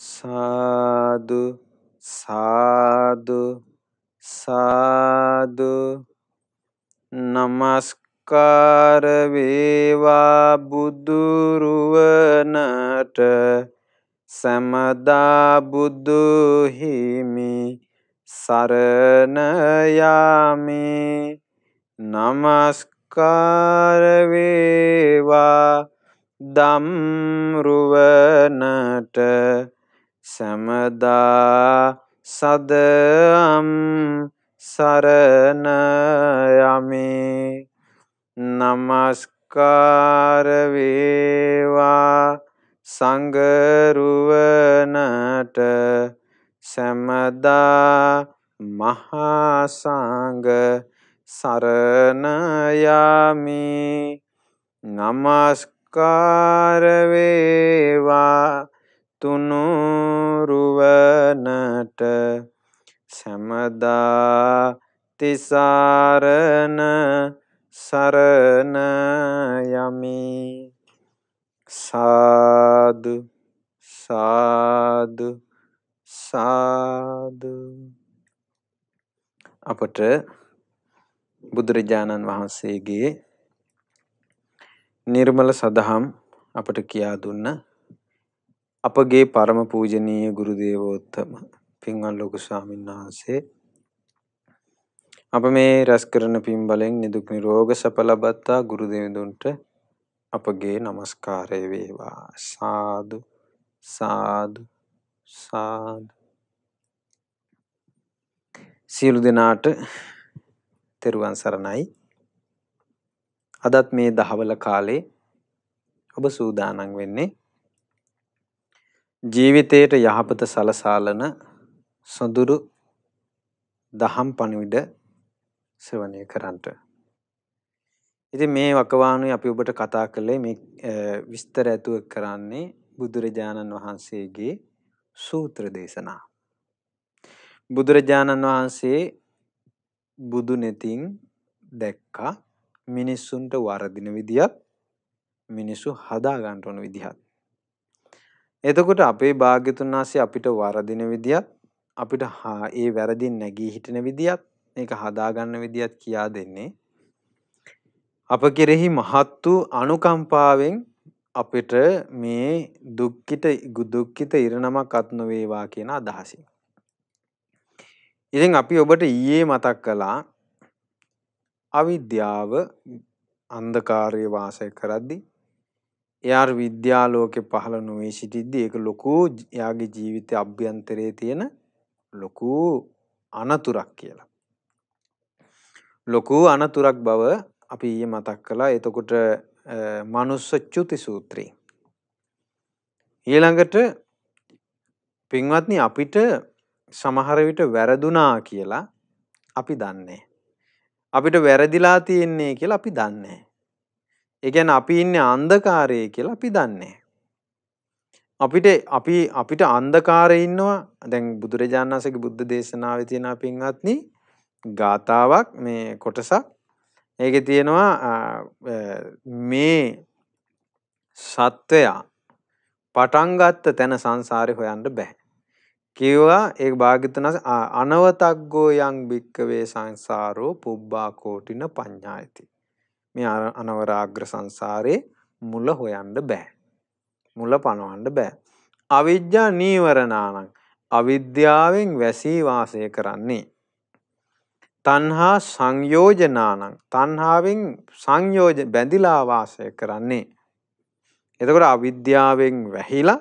සාදු සාදු සාදු නමස්කාර වේවා බුදුරුවනට සමදා බුදු හිමි සරණ යාමි නමස්කාර වේවා දම්රුවනට සැමදා සදම් සරණ යමි නමස්කාර වේවා සංගරුවනට සැමදා මහා සංඝ සරණ යමි නමස්කාර වේවා තුනුරුවනට සැමදා තිසාරණ සරණ යමි සාදු සාදු සාදු අපට බුදුරජාණන් වහන්සේගේ නිර්මල සදහම් අපට කියා දුන්න අපගේ පරම පූජනීය ගුරු දේවෝත්තම පින්වත් ලොකු ස්වාමීන් වහන්සේ අප මේ රැස් කරන පින් බලෙන් නිදුක් නිරෝග සප ලබත්තා ගුරු දෙවිඳුන්ට අපගේ নমස්කාරය වේවා සාදු සාදු සාදු සියලු දෙනාට තෙරුවන් සරණයි අදත් මේ දහවල කාලේ ඔබ සූදානම් වෙන්නේ ජීවිතයට යහපත සලසාලන සොඳුරු දහම් පණිවිඩ සෙවනය කරන්නට. ඉතින් මේ වකවානුයි අපි ඔබට කතා කළේ මේ විස්තර ඇතුව කරන්නේ බුදුරජාණන් වහන්සේගේ සූත්‍ර දේශනා. බුදුරජාණන් වහන්සේ බුදු නෙතින් දැක්කා මිනිස්සුන්ට වරදින විදිහක් මිනිස්සු හදා ගන්න ඕන විදිහක් එතකොට අපේ භාග්‍යතුන් වහන්සේ අපිට වරදින විදියත් අපිට ඒ වැරදින් නැගී හිටින විදියත් මේක හදාගන්න විදියත් කියා දෙන්නේ අප කෙරෙහි මහත් වූ අනුකම්පාවෙන් අපිට මේ දුක්ඛිත දුක්ඛිත ඉරණමක් අත් නොවේවා කියන අදහසින්. ඉතින් අපි ඔබට ඊයේ මතක් කළා අවිද්‍යාව අන්ධකාරයේ වාසය කරද්දී එයා විද්‍යාලෝකෙ පහළ නොවී සිටිද්දි ඒක ලොකු එයාගේ ජීවිතය අභ්‍යන්තරයේ තියෙන ලොකු අනතුරක් කියලා. ලොකු අනතුරක් බව අපි ඊයේ මතක් කළා. එතකොට මනුස්ස චුති සූත්‍රය. ඊළඟට පින්වත්නි අපිට සමහර විට වැරදුනා කියලා අපි දන්නේ. අපිට වැරදිලා තියෙන්නේ කියලා අපි දන්නේ. එකැන අපි ඉන්න අන්දකාරය කියලා අපි දන්නේ. අපිට අපි අපිට අන්දකාරය ඉන්නවා දැන් බුදුරජාණන්සක බුද්ධ දේශනාව තියෙන පින්වත්න ගාථාවක් මේ කොටසක් ඒක තියෙනවා මේ සත්වයා පටන්ගත්ත තැන සංසාරය හොයන්ට බැහැ. කිව්වා ඒ භාගිතනස අනවතක්ගෝ යං භික්කවේ සංසාරෝ පුබ්බා කෝටින පඤ්ඥායිති. මේ අනවරාග්‍ර සංසාරේ මුල හොයන්න බෑ. මුල පණවන්න බෑ. අවිද්‍යා නීවරණානං අවිද්‍යාවෙන් වැසී වාසය කරන්නේ. තණ්හා සංයෝජනානං තණ්හාවෙන් සංයෝජ බැඳිලා වාසය කරන්නේ. එතකොට අවිද්‍යාවෙන් වැහිලා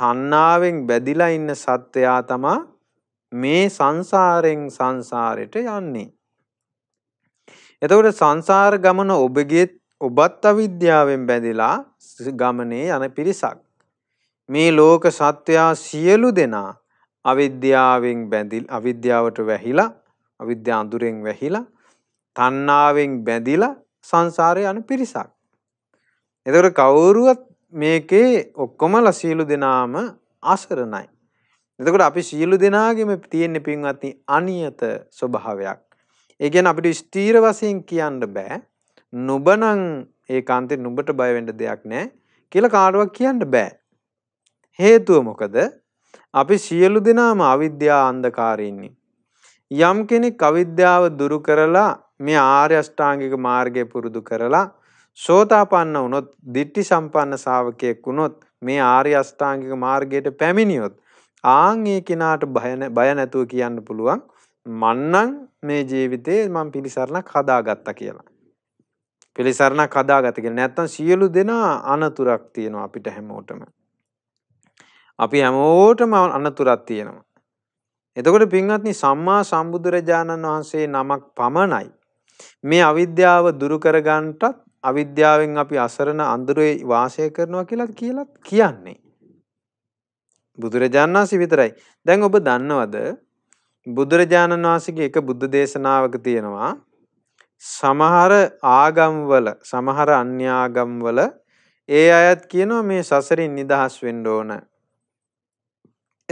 තණ්හාවෙන් බැඳිලා ඉන්න සත්වයා තමා මේ සංසාරෙන් සංසාරෙට යන්නේ. එතකොට සංසාර ගමන ඔබගේ ඔබත් අවිද්‍යාවෙන් බැඳිලා ගමනේ යන පිරිසක්. මේ ලෝක සත්වයා සියලු දෙනා අවිද්‍යාවෙන් බැඳිල් අවිද්‍යාවට වැහිලා අවිද්‍යා අඳුරෙන් වැහිලා තණ්හාවෙන් බැඳිලා සංසාරය යන පිරිසක්. එතකොට කවුරුවත් මේකේ ඔක්කොමලා සියලු දෙනාම අසරණයි. එතකොට අපි සියලු දෙනාගේම තියෙන පින්වත්නි අනියත ස්වභාවයක්. ඒ කියන්නේ අපිට ස්ථීර වශයෙන් කියන්න බෑ. නුඹනම් ඒකාන්තයෙන් නුඹට බය වෙන්න දෙයක් නැහැ කියලා කාටවත් කියන්න බෑ. හේතුව මොකද? අපි සියලු දෙනාම අවිද්‍යා අන්ධකාරයේ ඉන්නේ. යම් කෙනෙක් අවිද්‍යාව දුරු කරලා මේ ආර්ය අෂ්ටාංගික මාර්ගය පුරුදු කරලා සෝතාපන්න වුණොත්, ditthi සම්පන්න ශාවකයෙක් වුණොත් මේ ආර්ය අෂ්ටාංගික මාර්ගයට පැමිණියොත් ආන් ඒ කෙනාට බය නැතුව කියන්න පුළුවන් මන්නම් මේ ජීවිතේ මම පිළිසරණක් හදාගත්තා කියලා. පිළිසරණක් හදාගත්ත කියලා. නැත්තම් සියලු දෙනා අනතුරක් තියෙනවා අපිට හැමෝටම. අපි හැමෝටම අනතුරක් තියෙනවා. එතකොට පින්වත්නි සම්මා සම්බුදුරජාණන් වහන්සේ නමක් පමණයි මේ අවිද්‍යාව දුරු කරගන්නටත් අවිද්‍යාවෙන් අපි අසරණ අඳුරේ වාසය කරනවා කියලා කියලත් කියන්නේ. බුදුරජාණන් වහන්සේ විතරයි. දැන් ඔබ දන්නවද බුදුරජාණන් වහන්සේගේ එක බුද්ධ දේශනාවක තියෙනවා සමහර ආගම්වල සමහර අන්‍ය ආගම්වල ඒ අයත් කියනවා මේ සසරින් නිදහස් වෙන්න ඕන.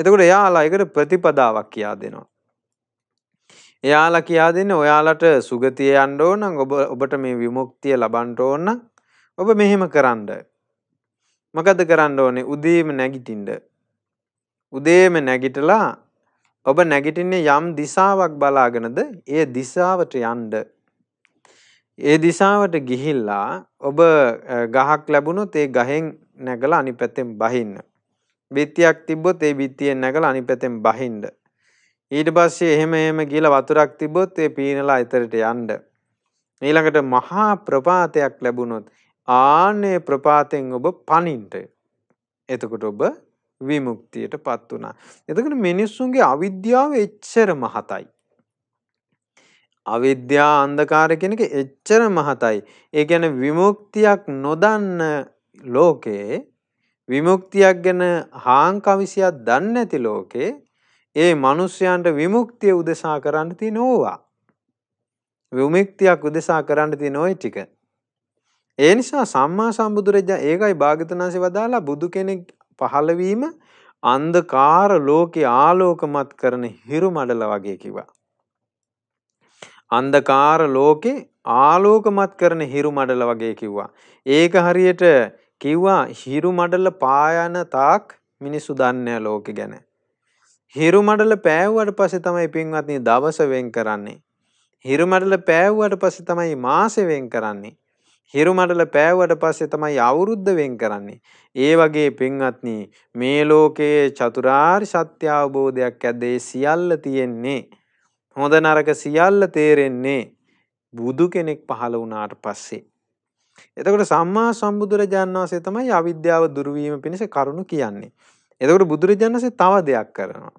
එතකොට එයාලා ඒකට ප්‍රතිපදාවක් කියා දෙනවා. එයාලා කියා දෙන්නේ ඔයාලට සුගතිය යන්න ඕන ඔබ ඔබට මේ විමුක්තිය ලබන්න ඕන ඔබ මෙහෙම කරන්න. මොකද කරන්න ඕනේ? උදේම නැගිටින්න. උදේම නැගිටලා ඔබ නැගිටින්නේ යම් දිසාවක් බලාගෙනද ඒ දිසාවට යන්ඩ. ඒ දිසාවට ගිහිල්ලා ඔබ ගහක් ලැබුණොත් ඒ ගහෙන් නැගල අනි පැතෙන් බහින්න. බිත්තියක් තිබොත් ඒ බිත්තියෙන් නැගල අනි පැතෙන් බහින්ඩ. ඊට පස්සේ එහෙම එහෙම ගිල වතුරක් තිබොත් ඒ පීනලා අතරට යන්ඩ. ඊළඟට මහා ප්‍රපාතයක් ලැබුණොත් ආනේ ප්‍රපාතයෙන් ඔබ පනින්ට. එතකොට ඔබ විමුක්තියට පත් වුණා. එතකට මිනිස්සුන්ගේ අවිද්‍යාව එච්චර මහතයි. අවිද්‍යා අන්දකාර කෙනක එච්චර මහතයි. ඒ ගැන විමුක්තියක් නොදන්න ලෝකයේ විමුක්තියක් ගැන හාංකවිසියක් දන්න ඇති ලෝකේ ඒ මනුස්්‍යයන්ට විමුක්තිය උදෙසා කරන්න ති නොවා. විමුක්තියක් උදෙසා කරන්න ති නොයි ටික. ඒ නිසා සම්මා සම්බුදුරජා ඒකයි භාගතනාසේ වදාලා බුදු කෙනෙක් පහළවීම අන්දකාර ලෝකෙ ආලෝකමත් කරන හිරු මඩල වගේ කිවා. අන්දකාර ලෝකෙ ආලෝකමත් කරන හිරු මඩල වගේ කිව්වා. ඒක හරියට කිව්වා හිරු මඩල පායන තාක් මිනිස්සු දන්නේ ලෝකෙ ගැන. හිරු මඩල පෑව්වට පස්සේ තමයි පින්වත්නි දවස වෙන් කරන්නේ. හිරු මඩල පෑව්වට පස්සේ තමයි මාසෙ වෙන් කරන්නේ. හිරුමඩල පෑවට පස්සේ තමයි අවුරුද්ද වෙන් කරන්නේ. ඒ වගේ පින්වත්නි මේ ලෝකයේ චතුරාර්ය සත්‍ය අවබෝධයක් ඇද්ද ඒ සියල්ල තියෙන්නේ. හොඳ නරක සියල්ල තේරෙන්නේ බුදු කෙනෙක් පහළ වුණාට පස්සේ. එතකොට සම්මා සම්බුදුරජාණන් වහන්සේ තමයි අවිද්‍යාව දුරු වීම පිණිස කරුණු කියන්නේ. එතකොට බුදුරජාණන් වහන්සේ තව දෙයක් කරනවා.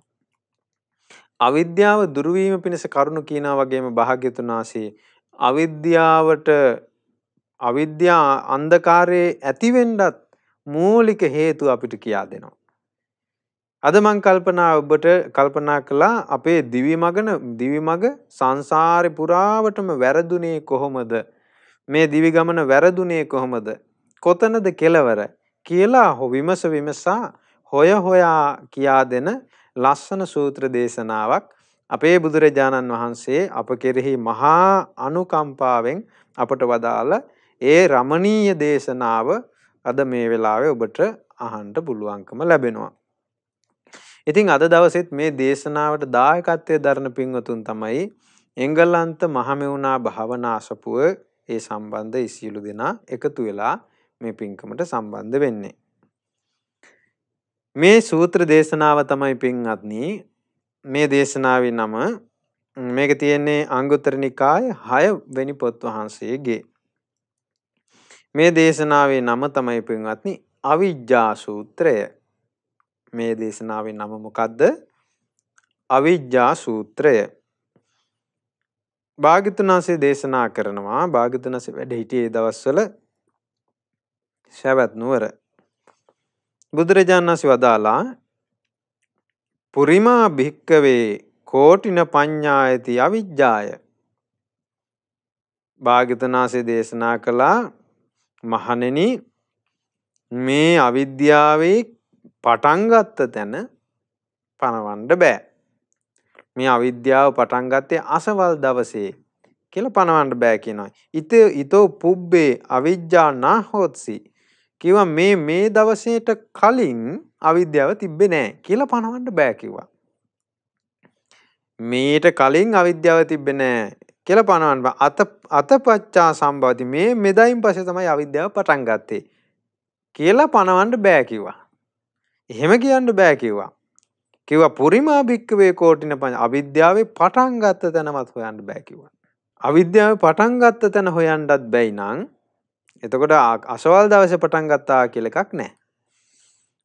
අවිද්‍යාව දුරුවීම පිණිස කරුණු කියනා වගේම භාග්‍යතුන් වහන්සේ අවිද්‍යාවට අවිද්‍යා අන්ධකාරයේ ඇතිවෙන්ඩත් මූලික හේතු අපිට කියා දෙනවා. අද මං කල්පනා ඔබට කල්පනා කළා අපේ දිවි මගන දිවි මග සංසාරි පුරාවටම වැරදුනේ කොහොමද මේ දිවි ගමන වැරදුනේ කොහොමද කොතනද කෙලවර කියලා හො විමස විමසා හොය හොයා කියා දෙන ලස්සන සූත්‍ර දේශනාවක් අපේ බුදුරජාණන් වහන්සේ අප කෙරෙහි මහා අනුකම්පාවෙන් අපට වදාළ ඒ රමණීය දේශනාව අද මේ වෙලාවේ ඔබට අහන්ට පුළුවන්කම ලැබෙනවා. ඉතින් අද දවසෙත් මේ දේශනාවට දායකත්වය දරණ පින්වතුන් තමයි එංගලන්ත මහමෙවුනා භාවනාශපුව ඒ සම්බන්ධ ඉසියලු දෙනා එකතු වෙලා මේ පින්කමට සම්බන්ධ වෙන්නේ. මේ සූත්‍ර දේශනාව තමයි පින්වත්නි මේ දේශනාවේ නම මේක තියෙන්නේ අංගුත්තර නිකාය 6 වෙනි පොත් වහන්සේගේ මේ දේශනාවේ නම තමයි පින්වත්නි අවිජ්ජා සූත්‍රය. මේ දේශනාවේ නම මොකද්ද? අවිජ්ජා සූත්‍රය. භාග්‍යතුනාසේ දේශනා කරනවා භාග්‍යතුනාසේ වැඩ හිටියේ දවස්වල ශැවත් නුවර බුදුරජාණන් වහන්සේ වදාලා පුරිමා භික්කවේ කෝටින පඤ්ඤායති අවිජ්ජාය භාග්‍යතුනාසේ දේශනා කළා මහණෙනි මේ අවිද්‍යාවේ පටන්ගත්ත තැන පණවන්ඩ බෑ. මේ අවිද්‍යාව පටන්ගත්තේ අසවල් දවසේ කියල පණවන්ඩ බෑ කියනයි. ඉත ඉතෝ පුබ්බේ අවිද්‍යා නාහෝත්සි කිව මේ මේ දවසට කලින් අවිද්‍යාව තිබ්බෙ නෑ කියල පණවන්ඩ බෑකිවා. මේට කලින් අවිද්‍යාව තිබෙන කියලා පනවන්න අත අතපච්චා සම්බවති මේ මෙදයින් පස්සේ තමයි අවිද්‍යාව පටන් ගත්තේ කියලා පනවන්න බෑ කිව්වා. එහෙම කියන්න බෑ කිව්වා. කිව්වා පුරිමා භික්කවේ කෝටින පංච අවිද්‍යාවේ පටන් ගත්ත තැනවත් හොයන්න බෑ කිව්වා. අවිද්‍යාවේ පටන් ගත්ත තැන හොයන්නත් බැයි නම් එතකොට අසවල් දවසේ පටන් ගත්තා කියලා එකක් නැහැ.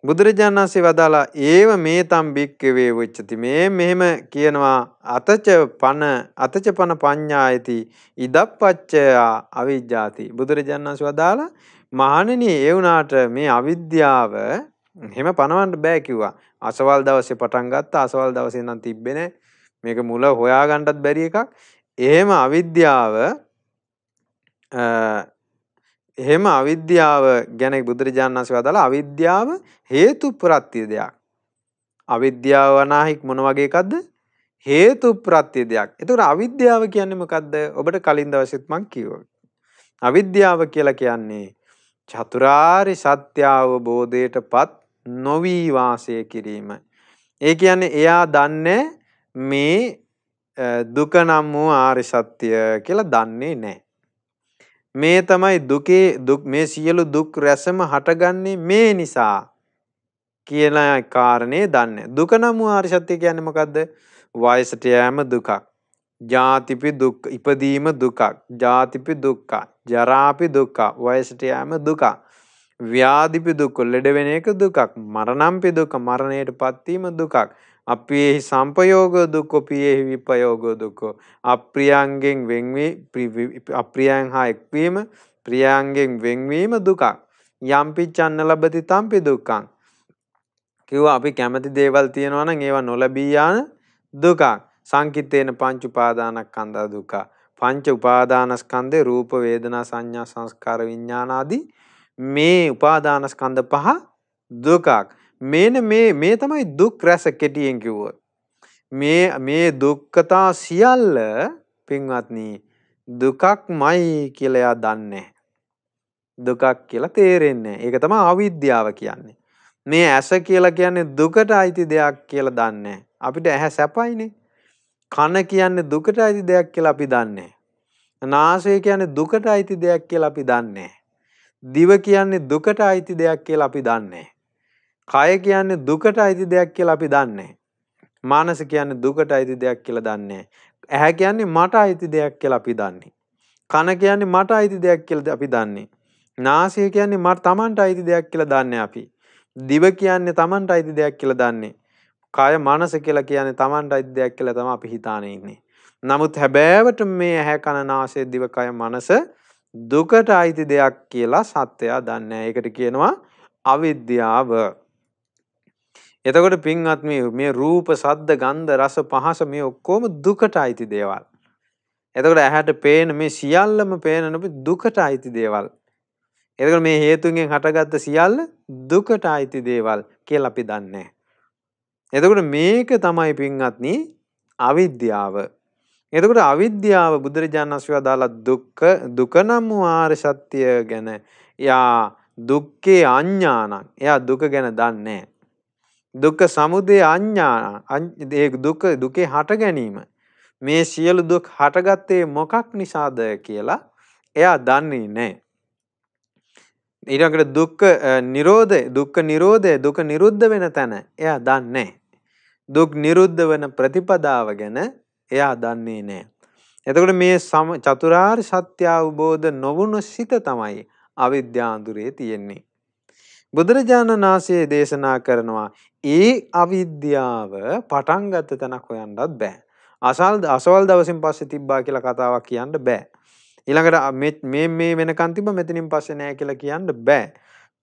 බුදුරජාණන් වහන්සේ වදාලා ඒව මේ තම් භික්කවේ වෙච්චති මේ මෙහෙම කියනවා අතච පන අතච පන පඤ්ඤායති ඉදප්පච්චයා අවිජ්ජාති බුදුරජාණන් වහන්සේ වදාලා මහණෙනි ඒ වුණාට මේ අවිද්‍යාව එහෙම පනවන්න බෑ කිව්වා අසවල් දවසේ පටන් ගත්තා අසවල් දවසේ නම් තිබ්බේ නෑ මේක මුල හොයාගන්නත් බැරි එකක් එහෙම අවිද්‍යාව එහෙම අවිද්‍යාව ගැන බුදුරජාණන් වහන්සේ වදාලා අවිද්‍යාව හේතු ප්‍රත්‍ය දෙයක්. අවිද්‍යාව අනාහික් මොන වගේ එකක්ද? හේතු ප්‍රත්‍ය දෙයක්. ඒතකොට අවිද්‍යාව කියන්නේ මොකද්ද? ඔබට කලින් දවසෙත් මම කිව්වා. අවිද්‍යාව කියලා කියන්නේ චතුරාරි සත්‍ය අවබෝධයටපත් නොවි වාසය කිරීම. ඒ කියන්නේ එයා දන්නේ මේ දුක නම් වූ ආරි සත්‍ය කියලා දන්නේ නැහැ. මේ තමයි දුකේ දුක් මේ සියලු දුක් රැසම හටගන්නේ මේ නිසා කියන කාරණේ දන්නේ. දුක නම් ආර්ය සත්‍ය කියන්නේ මොකද්ද? වයසට යෑම දුකක්. ජාතිපි දුක් ඉපදීම දුකක්. ජාතිපි දුක්ඛ. ජරාපි දුක්ඛ. වයසට යෑම දුකක්. ව්‍යාධිපි දුක් ලෙඩ වෙන එක දුකක්. මරණම්පි දුක මරණයටපත් වීම දුකක්. අප්‍රියෙහි සම්පයෝගෝ දුක්ඛෝ ප්‍රියෙහි විපයෝගෝ දුක්ඛෝ අප්‍රියංගෙන් වෙන්වී අප්‍රියයන් හා එක්වීම ප්‍රියයන්ගෙන් වෙන්වීම දුකක් යම්පිච්ඡන්න ලබති තම්පි දුක්ඛං කිව්වා අපි කැමති දේවල් තියෙනවා නම් ඒවා නොලැබී යන දුකක් සංකිටේන පංච උපාදානස්කන්ධා දුක පංච උපාදානස්කන්ධේ රූප වේදනා සංඥා සංස්කාර විඥාන ආදී මේ උපාදානස්කන්ධ පහ දුකක් මේන මේ මේ තමයි දුක් රැස කෙටියෙන් කිව්වොත්. මේ මේ දුක්කතා සියල්ල පින්වත්නි දුකක්මයි කියලා එයා දන්නේ දුකක් කියලා තේරෙන්නේ. ඒක තමයි අවිද්‍යාව කියන්නේ. මේ ඇස කියලා කියන්නේ දුකට අයිති දෙයක් කියලා දන්නේ. අපිට ඇහැ සැපයිනේ. කන කියන්නේ දුකට අයිති දෙයක් කියලා අපි දන්නේ. නාසය කියන්නේ දුකට අයිති දෙයක් කියලා අපි දන්නේ. දිව කියන්නේ දුකට අයිති දෙයක් කියලා අපි දන්නේ. කය කියන්නේ දුකට අයිති දෙයක් කියලා අපි දන්නේ. මානස කියන්නේ දුකට අයිති දෙයක් කියලා දන්නේ. ඇහැ කියන්නේ මට අයිති දෙයක් කියලා අපි දන්නේ. කන කියන්නේ මට අයිති දෙයක් කියලා අපි දන්නේ. නාසය කියන්නේ මට Tamanට අයිති දෙයක් කියලා දන්නේ අපි. දිව කියන්නේ Tamanට අයිති දෙයක් කියලා දන්නේ. කය මානස කියලා කියන්නේ Tamanට අයිති දෙයක් කියලා තමයි අපි හිතානේ ඉන්නේ. නමුත් හැබෑවට මේ ඇහැ කන නාසය දිව කය මනස දුකට අයිති දෙයක් කියලා සත්‍යයා දන්නේ. ඒකට කියනවා අවිද්‍යාව. එතකොට පින්වත් මේ මේ රූප, සද්ද, ගන්ධ, රස, පහස මේ ඔක්කොම දුකට අයිති දේවල්. එතකොට ඇහැට පේන මේ සියල්ලම පේනන දුකට අයිති දේවල්. එතකොට මේ හේතුන්ගෙන් හටගත්ත සියල්ල දුකට අයිති දේවල් කියලා අපි දන්නේ. එතකොට මේක තමයි පින්වත්නි අවිද්‍යාව. එතකොට අවිද්‍යාව බුදුරජාණන් වහන්සේ වදාලා දුක්ඛ දුක නම් ආර්ය සත්‍ය ගැන එයා දුක්ඛේ අඥානං. එයා දුක ගැන දන්නේ දුක්ඛ සමුදය අඥාන ඒ දුක දුකේ හට ගැනීම මේ සියලු දුක් හටගත්තේ මොකක් නිසාද කියලා එයා දන්නේ නැහැ. ඊළඟට දුක්ඛ නිරෝධය දුක්ඛ නිරෝධය දුක නිරුද්ධ වෙන තැන එයා දන්නේ දුක් නිරුද්ධ වෙන ප්‍රතිපදාව ගැන එයා දන්නේ නැහැ. එතකොට මේ සම චතුරාර්ය සත්‍ය අවබෝධ නොවුණු සිත තමයි අවිද්‍යාඳුරේ තියෙන්නේ. බුදුරජාණන් වහන්සේ දේශනා කරනවා ඒ අවිද්‍යාව පටන් ගත්ත තැනක් හොයන්නත් බෑ. අසල් අසවල් දවසින් පස්සේ තිබ්බා කියලා කතාවක් කියන්න බෑ. ඊළඟට මේ මේ වෙනකන් තිබ්බ මෙතනින් පස්සේ නෑ කියලා කියන්න බෑ.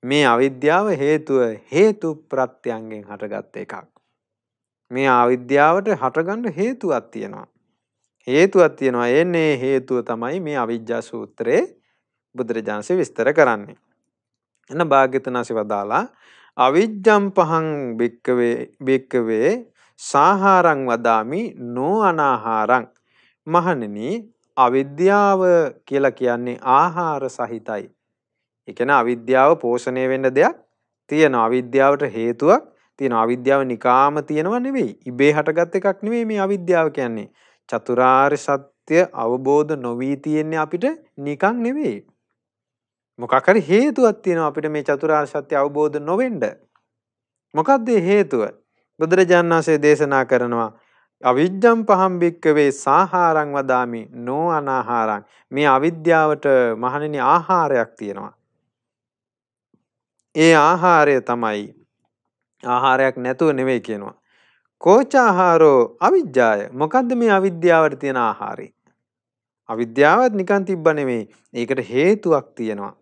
මේ අවිද්‍යාව හේතුව හේතු ප්‍රත්‍යයෙන් හටගත් එකක්. මේ අවිද්‍යාවට හටගන්න හේතුවක් තියෙනවා. හේතුවක් තියෙනවා. එන්නේ හේතුව තමයි මේ අවිජ්ජා සූත්‍රයේ බුදුරජාන්සේ විස්තර කරන්නේ. එන්න භාග්‍යතුන් වහන්සේ වදාලා අවිජ්ජම් පහං භික්කවේ සාහාරං වදාමි නෝ අනාහාරං. මහණෙනි අවිද්‍යාව කියලා කියන්නේ ආහාර සහිතයි. එකන අවිද්‍යාව පෝෂණය වෙන්න දෙයක් තියෙන අවිද්‍යාවට හේතුවක් තියෙන අවිද්‍යාව නිකාම තියෙනව නෙවෙයි ඉබේ හටගත් එකක් නෙවෙයි මේ අවිද්‍යාව කියන්නේ. චතුරාර්ය සත්‍ය අවබෝධ නොවී තියෙන්නේ අපිට නිකං නෙවෙයි. මොකකරි හේතුවත් තියෙනවා අපිට මේ චතුරාර් සත්‍ය අවබෝධ නොවෙන්ඩ. මොකක්දේ හේතුව බුදුරජාණන්සේ දේශනා කරනවා. අවිද්‍යම් පහම්භික්කවේ සාහාරං වදාමි නෝ අනාහාරං මේ අවිද්‍යාවට මහණෙන ආහාරයක් තියෙනවා. ඒ ආහාරය තමයි ආහාරයක් නැතුව නෙවෙයි කියනවා. කෝචාහාරෝ අවිද්‍යාය මොකක්ද මේ අවිද්‍යාවට තියෙන ආහාරය. අවිද්‍යාවත් නිකන් තිබ්බ නෙමෙයි. ඒකට හේතුවක් තියෙනවා.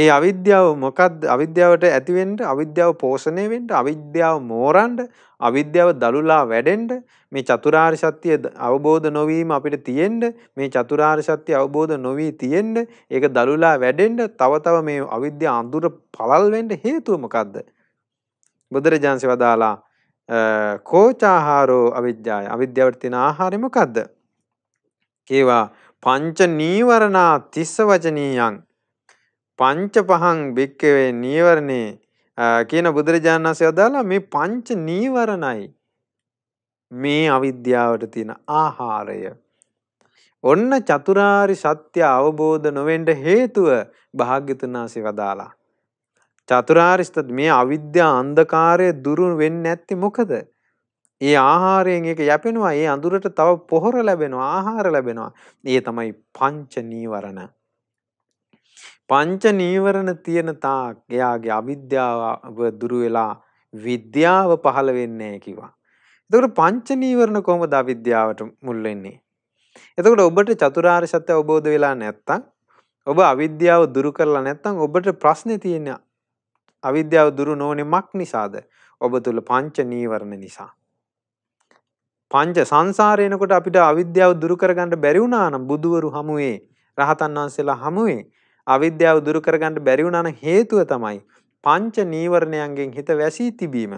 ඒ අවිද්‍යාව මොකක්ද අවිද්‍යාවට ඇතිවෙන්ට අවිද්‍යාව පෝෂණය වෙන්ට අවිද්‍යාව මෝරන්ඩ අවිද්‍යාව දළුලා වැඩෙන්ඩ මේ චතුරාර් ශත්‍යය අවබෝධ නොවීම අපිට තියෙන්ඩ මේ චතුරාර් ශත්‍ය අවබෝධ නොවී තියෙන්ඩ ඒක දළුලා වැඩෙන්ඩ තවතව මේ අවිද්‍ය අන්දුර පලල්වෙන්ට හේතුවමකක්ද. බුදුරජාන්සි වදාලා කෝචාහාරෝ අවිද්‍යාය අවිද්‍යවර්තින ආහාරමකක්ද. ඒවා පංච නීවරණා තිස්ස වචනීයන් පංච පහන් භික්කවේ නීවරණේ කියන බුදුරජාණන් වහන්සේ අදාලා මේ පංච නීවරණයි මේ අවිද්‍යාවට තියෙන ආහාරය. ඔන්න චතුරාරි සත්‍ය අවබෝධ නොවෙන්ඩ හේතුව භාග්‍යතුන්නාසේ වදාලා. චතුරාරිස්තත් මේ අවිද්‍යා අන්දකාරය දුරුන් වෙන්න ඇත්ති මොකද. ඒ ආහාරයෙන් එක යැපෙනවා ඒ අඳුරට තව පොහොර ලැබෙනවා ආහාර ලැබෙනවා ඒ තමයි පංච නීවරණ. පංච නීවරණ තියෙන තාක් එයාගේ අවිද්‍යාව දුරු වෙලා විද්‍යාව පහළ වෙන්නේ නැහැ කිව්වා. එතකොට පංච නීවරණ කොහොමද අවිද්‍යාවට මුල් වෙන්නේ? එතකොට ඔබට චතුරාර්ය සත්‍ය අවබෝධ වෙලා නැත්තම් ඔබ අවිද්‍යාව දුරු කරලා නැත්තම් ඔබට ප්‍රශ්නේ තියෙන අවිද්‍යාව දුරු නොවනේ මක් නිසාද? ඔබ තුල පංච නීවරණ නිසා. පංච සංසාරේ එනකොට අපිට අවිද්‍යාව දුරු කරගන්න බැරි වුණා නම් බුදුවරු හමුවේ රහතන් වහන්සේලා හමුවේ අවිද්‍යාව දුරු කරගන්න බැරි වුණාන හේතුව තමයි පංච නීවරණයන්ගෙන් හිත වැසී තිබීම.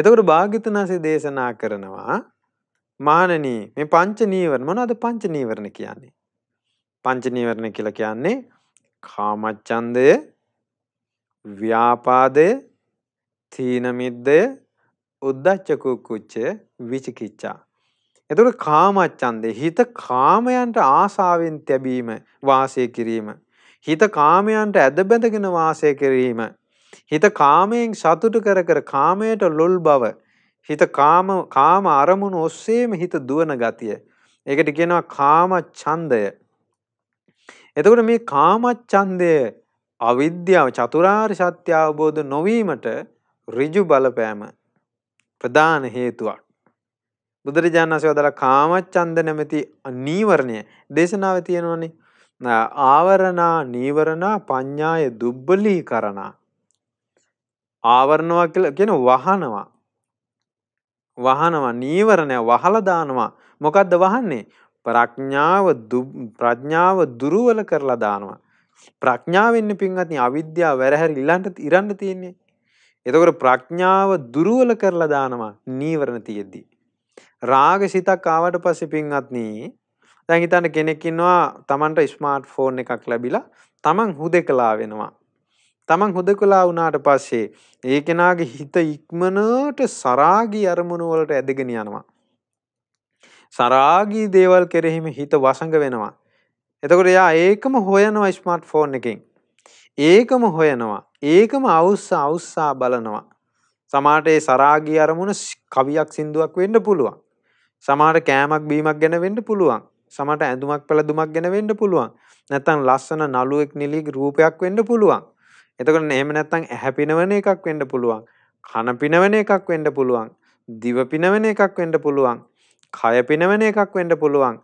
එතකොට භාග්‍යතුන් වහන්සේ දේශනා කරනවා මානනි මේ පංච නීවරණ මොනවද පංච නීවරණ කියන්නේ? පංච නීවරණ කියලා කියන්නේ කාමච්ඡන්දය, ව්‍යාපාදය, තීන මිද්දය, උද්ධච්ච කුච්චය, විචිකිච්ඡා එතකොට කාමච්ඡන්දේ හිත කාමයන්ට ආසාවෙන් තැබීම වාසය කිරීම. හිත කාමයන්ට ඇදබැඳගෙන වාසය කිරීම. හිත කාමයෙන් සතුටු කර කර කාමයට ලොල් බව. හිත කාම කාම අරමුණු ඔස්සේම හිත දුවන ගතිය. ඒකට කියනවා කාම ඡන්දය. එතකොට මේ කාම ඡන්දය අවිද්‍යාව චතුරාර්ය සත්‍ය අවබෝධ නොවීමට ඍජු බලපෑම ප්‍රධාන හේතුවක්. බුදුරජාණන්සේ වදාළ කාමච්ඡන්ද නැමැති නීවරණය දේශනාවේ තියෙනවනේ. ආවරණා නීවරණා පඤ්ඤාය දුබ්බලීකරණා. ආවරණවා කියලා කියන වහනවා. වහනවා නීවරණය වහලා දානවා. මොකද්ද වහන්නේ? ප්‍රඥාව ප්‍රඥාව දුර්වල කරලා දානවා. ප්‍රඥාවෙන්න පින්වත්නි අවිද්‍යාව වැරහැරි ඊළඟට ඉරන්න තියෙන්නේ. එතකොට ප්‍රඥාව දුර්වල කරලා දානවා නීවරණ තියෙද්දී. රාග සිතක් ආවට පස්සේ පින්වත්නි දැන් හිතන්න කෙනෙක් ඉන්නවා Tamanට ස්මාර්ට්ෆෝන් එකක් ලැබිලා Taman හුදෙකලා වෙනවා. Taman හුදෙකලා වුණාට පස්සේ ඒ කෙනාගේ හිත ඉක්මනට සරාගී අරමුණු වලට ඇදගෙන යනවා. සරාගී දේවල් කෙරෙහිම හිත වසඟ වෙනවා. එතකොට එයා ඒකම හොයනවා ස්මාර්ට්ෆෝන් එකෙන්. ඒකම හොයනවා ඒකම අවුස්ස අවුස්සා බලනවා සමාට ඒ සරාගී අරමුණ කවියක් සින්දුවක් වෙන්න පුළුවන් සමහර කෑමක් බීමක් ගැන වෙන්න පුළුවන්. සමහරට ඇඳුමක් පැළඳුමක් ගැන වෙන්න පුළුවන්. නැත්නම් ලස්සන නළුවෙක් නිලි රූපයක් වෙන්න පුළුවන්. එතකොට එහෙම නැත්නම් ඇහැ පිනවන එකක් වෙන්න පුළුවන්. කන පිනවන එකක් වෙන්න පුළුවන්. දිව පිනවන එකක් වෙන්න පුළුවන්. කය පිනවන එකක් වෙන්න පුළුවන්.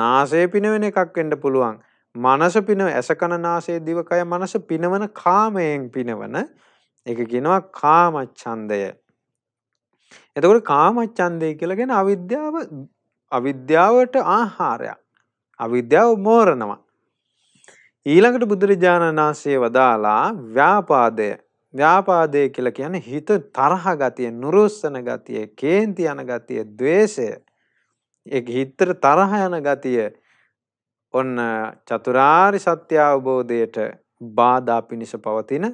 නාසය පිනවන එකක් වෙන්න පුළුවන්. මනස පිනව ඇසකන නාසය දිවකය මනස පිනවන කාමයෙන් පිනවන එක කියනවා කාමච්ඡන්දය. එතකොට කාමච්චන්දය කියලගෙන අවිද්‍යාව අවිද්‍යාවට ආහාරයක්. අවිද්‍යාව මෝරණවා. ඊළඟට බුදුරජාණන් වහන්සේ වදාලා ව්‍යාපාදය ව්‍යාපාදය කියලා කියන්නේ හිත තරහ ගතිය, නුරුස්සන ගතිය, කේන්ති යන ගතිය, द्वේෂය. ඒක හිතට තරහ යන ගතිය ඔන්න චතුරාර්ය සත්‍ය අවබෝධයට බාධා පිනිස පවතින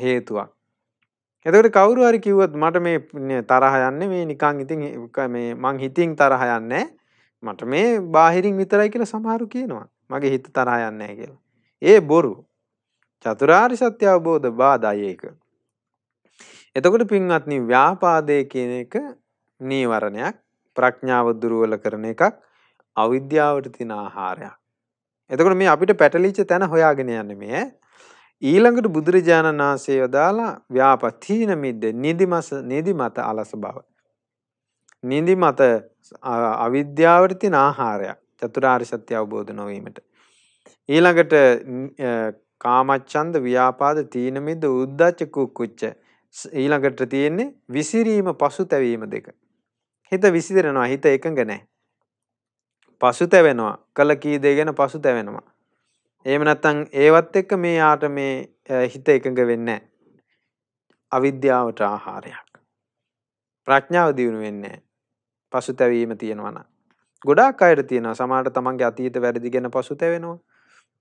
හේතුවක්. එතකට කවුරු හරි කිව්වත් මට මේ තරහ යන්නේ මේ නිකන් ඉතින් මේ මං හිතින් තරහ යන්නේ මට මේ බාහිරින් විතරයි කියලා සමහරු කියනවා. මගේ හිත තරහ යන්නේ නැහැ කියලා. ඒ බොරු. චතුරාර්ය සත්‍ය අවබෝධ බාධායි ඒක. එතකොට පින්වත්නි ව්‍යාපාදයේ කියන එක නීවරණයක්, ප්‍රඥාව දුර්වල කරන එකක්, අවිද්‍යාවට තියෙන ආහාරයක්. එතකොට මේ අපිට පැටලිච්ච තැන හොයාගෙන යන්නේ මේ ඊළඟට බුදුරජාණන් වහන්සේ යොදාලා ව්‍යාපතින මිද්ද නිදිමස නිදිමත අලස බව. නිදිමත අවිද්‍යාවට තියෙන ආහාරයක්. චතුරාර්ය සත්‍ය අවබෝධ නොවීමට. ඊළඟට කාමච්ඡන්ද ව්‍යාපාද තීන මිද්ද උද්දච්ච කුක්කුච්ච ඊළඟට තියෙන්නේ විසිරීම පසුතැවීම දෙක. හිත විසිරෙනවා හිත එකඟ නැහැ. පසුතැවෙනවා කල කී දේ ගැන පසුතැවෙනවා එහෙම නැත්නම් ඒවත් එක්ක මේ යාට මේ හිත එකඟ වෙන්නේ අවිද්‍යාවට ආහාරයක්. ප්‍රඥාව දියුණු වෙන්නේ පසුතැවීම තියෙනවා නම්. ගොඩාක් අයට තියෙනවා සමහරට තමන්ගේ අතීත වැරදි ගැන පසුතැවෙනවා.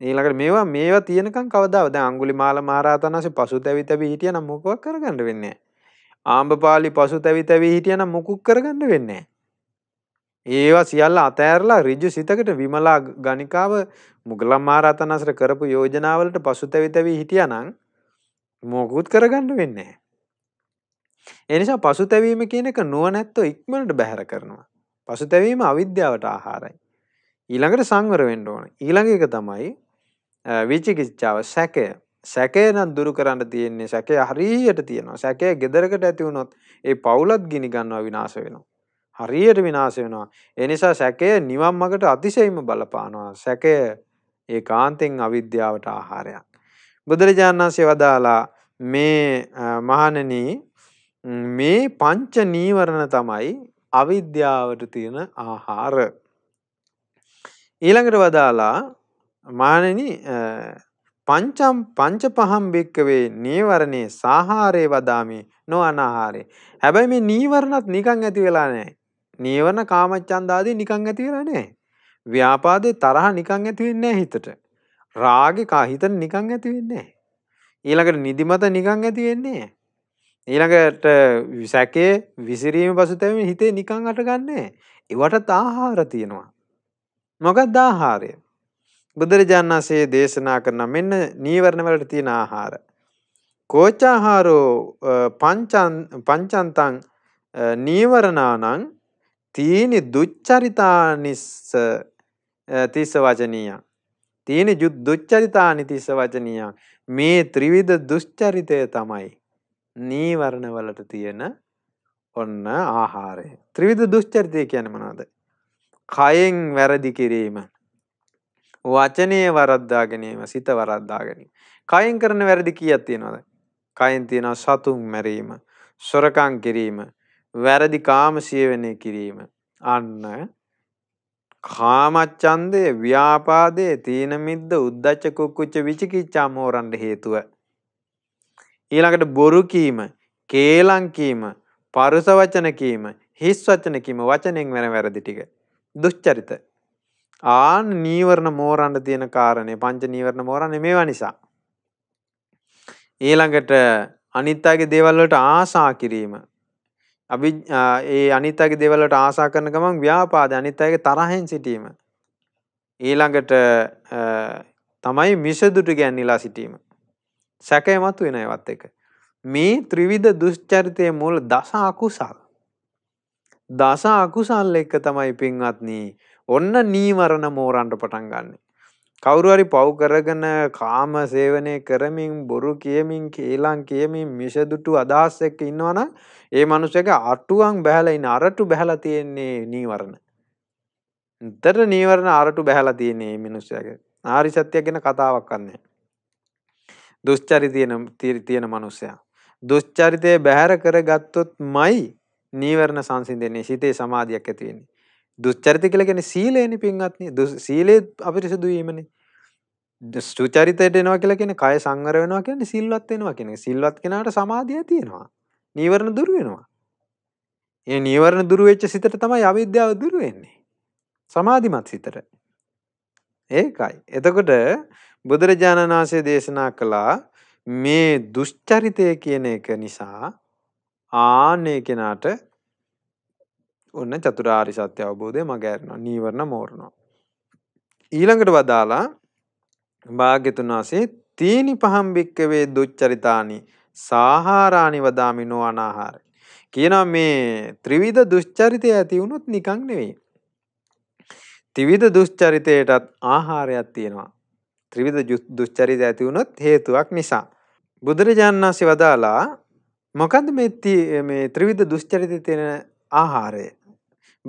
ඊළඟට මේවා මේවා තියෙනකන් කවදාද දැන් අඟුලිමාල මහරහතන්වහන්සේ පසුතැවි තැවි හිටියනම් මොකක් කරගන්න වෙන්නේ? ආම්බපාලි පසුතැවි තැවි හිටියනම් මොකුක් කරගන්න වෙන්නේ නැහැ. ඒවා සියල්ල අතෑරලා ඍජු සිතකට විමලා ගණිකාව මුගලන් මහරහතන් වහන්සේ කරපු යෝජනාවලට පසුතැවිතැවි හිටියානම් මොකුත් කරගන්න වෙන්නේ නැහැ. ඒ නිසා පසුතැවීම කියන එක නුවණැත්තෝ ඉක්මනට බැහැර කරනවා. පසුතැවීම අවිද්‍යාවට ආහාරයි. ඊළඟට සංවර වෙන්න ඕන. ඊළඟ එක තමයි විචිකිච්ඡාව සැකය. සැකය නම් දුරු කරන්න තියෙන්නේ සැකය හරියට තියෙනවා. සැකය gederකට ඇති වුණොත් ඒ පවුලත් ගිනි ගන්නවා විනාශ වෙනවා. හරියට විනාශ වෙනවා. ඒ නිසා සැකය නිවන් මාර්ගට අතිශයින්ම බලපානවා. සැකය ඒ කාන්තෙන් අවිද්‍යාවට ආහාරයක්. බුදුරජාණන් වහන්සේ වදාලා මේ මහණෙනි මේ පංච නීවරණ තමයි අවිද්‍යාවට තියෙන ආහාර. ඊළඟට වදාලා මානෙනි පංචම් පංච පහම් භික්කවේ නීවරණේ සාහාරේ වදාමි නො අනාහාරේ. හැබැයි මේ නීවරණත් නිකන් ඇති වෙලා නැහැ. නීවරණ කාමච්ඡන්දාදී නිකන් ඇති වෙලා නැහැ. ව්‍යාපාදේ තරහ නිකන් ඇති වෙන්නේ නැහැ හිතට. රාගේ කා හිතට නිකන් ඇති වෙන්නේ නැහැ. ඊළඟට නිදිමත නිකන් ඇති වෙන්නේ නැහැ. ඊළඟට සැකේ විසිරීම පසුතැවීම හිතේ නිකන් අටගන්නේ ඒවටත් ආහාර තියෙනවා මොකක්ද ආහාරය බුදුරජාණන් වහන්සේ දේශනා කරන මෙන්න නීවරණ වලට තියෙන ආහාර කෝචාහාරෝ පංචන් පංචන්තං නීවරණානං තීනි දුච්චරිතානිස්ස තිස්ස වචනීය. තීනි දුච්චරිතානි තිස්ස වචනීය. මේ ත්‍රිවිධ දුෂ්චරිතය තමයි නීවරණවලට තියෙන ඔන්න ආහාරය. ත්‍රිවිධ දුෂ්චරිතය කියන්නේ මොනවද? කයෙන් වැරදි කිරීම. වචනය වරද්දා ගැනීම, සිත වරද්දා ගැනීම. කයෙන් කරන වැරදි කීයක් තියෙනවද? කයෙන් තියෙනවා සතුන් මැරීම, සොරකම් කිරීම, වැරදි කාම සේවනය කිරීම. අන්න කාමච්ඡන්දය ව්‍යාපාදයේ තීන මිද්ද උද්දච්ච කුක්කුච්ච විචිකිච්ඡා මෝරන්න හේතුව. ඊළඟට බොරු කීම, කේලම් කීම, පරුස වචන කීම, හිස් වචන කීම වචනෙන් වෙන වැරදි ටික. දුස්චරිත. ආන් නීවරණ මෝරන්න තියෙන කාරණේ පංච නීවරණ මෝරන්නේ මේවා නිසා. ඊළඟට අනිත් අයගේ දේවල් වලට ආසා කිරීම අපි ඒ අනිත් අයගේ දේවල් වලට ආසා කරන ගමන් ව්‍යාපාද අනිත් අයගේ තරහෙන් සිටීම. ඊළඟට තමයි මිසදුට ගැන්නිලා සිටීම. සැකය මතුවෙන ඒවත් එක. මේ ත්‍රිවිධ දුෂ්චරිතයේ මුල් දස අකුසල්. දස අකුසල් එක තමයි පින්වත්නි ඔන්න නීවරණ මෝරන්ට පටන් ගන්නේ. කවුරු හරි පව් කරගෙන කාම සේවනය කරමින් බොරු කියමින් කේලම් කියමින් මිෂදුටු අදහස් එක්ක ඉන්නවනම් ඒ මනුස්සයාගේ අටුවන් බහැලා ඉන්න අරටු බහැලා තියෙන්නේ නීවරණ. උතර නීවරණ අරටු බහැලා තියෙන්නේ මේ මිනිස්සයාගේ. ආරි සත්‍ය ගැන කතාවක් නැහැ. දුෂ්චරිතයන තියෙන මනුස්සයා. දුෂ්චරිතය බැහැර කරගත්තොත්මයි නීවරණ සංසිඳන්නේ සිතේ සමාධියක් ඇති වෙන්නේ. දුස්චරිත කියලා කියන්නේ සීලේනේ පින්වත්නි. සීලේ අපිරිසුදු වීමනේ. සුචරිතයට එනවා කියලා කියන්නේ කය සංවර වෙනවා කියන්නේ සිල්වත් වෙනවා කියන එක. සිල්වත් කෙනාට සමාධිය තියෙනවා. නීවරණ දුරු වෙනවා. ඒ නීවරණ දුරු වෙච්ච සිතට තමයි අවිද්‍යාව දුරු වෙන්නේ. සමාධිමත් සිතට. ඒකයි. එතකොට බුදුරජාණන් වහන්සේ දේශනා කළා මේ දුෂ්චරිතය කියන එක නිසා ආනේ කෙනාට ඔන්න චතුරාරි සත්‍ය අවබෝධය මගෑරනවා නීවරණ මෝරණවා. ඊළඟට වදාලා භාග්‍යතුන්වාසේ තීනි පහම්භික්කවේ දුච්චරිතානි සාහාරානි වදාමි නො අනාහාර. කියනවා මේ ත්‍රිවිධ දුෂ්චරිතය ඇති වුණොත් නිකං නෙවෙයි. ත්‍රිවිධ දුෂ්චරිතයටත් ආහාරයක් තියෙනවා. ත්‍රිවිධ දුෂ්චරිත ඇති වුණොත් හේතුවක් නිසා. බුදුරජාණන් වහන්සේ වදාලා මොකද්ද මේ මේ ත්‍රිවිධ දුෂ්චරිතේ තියෙන ආහාරය?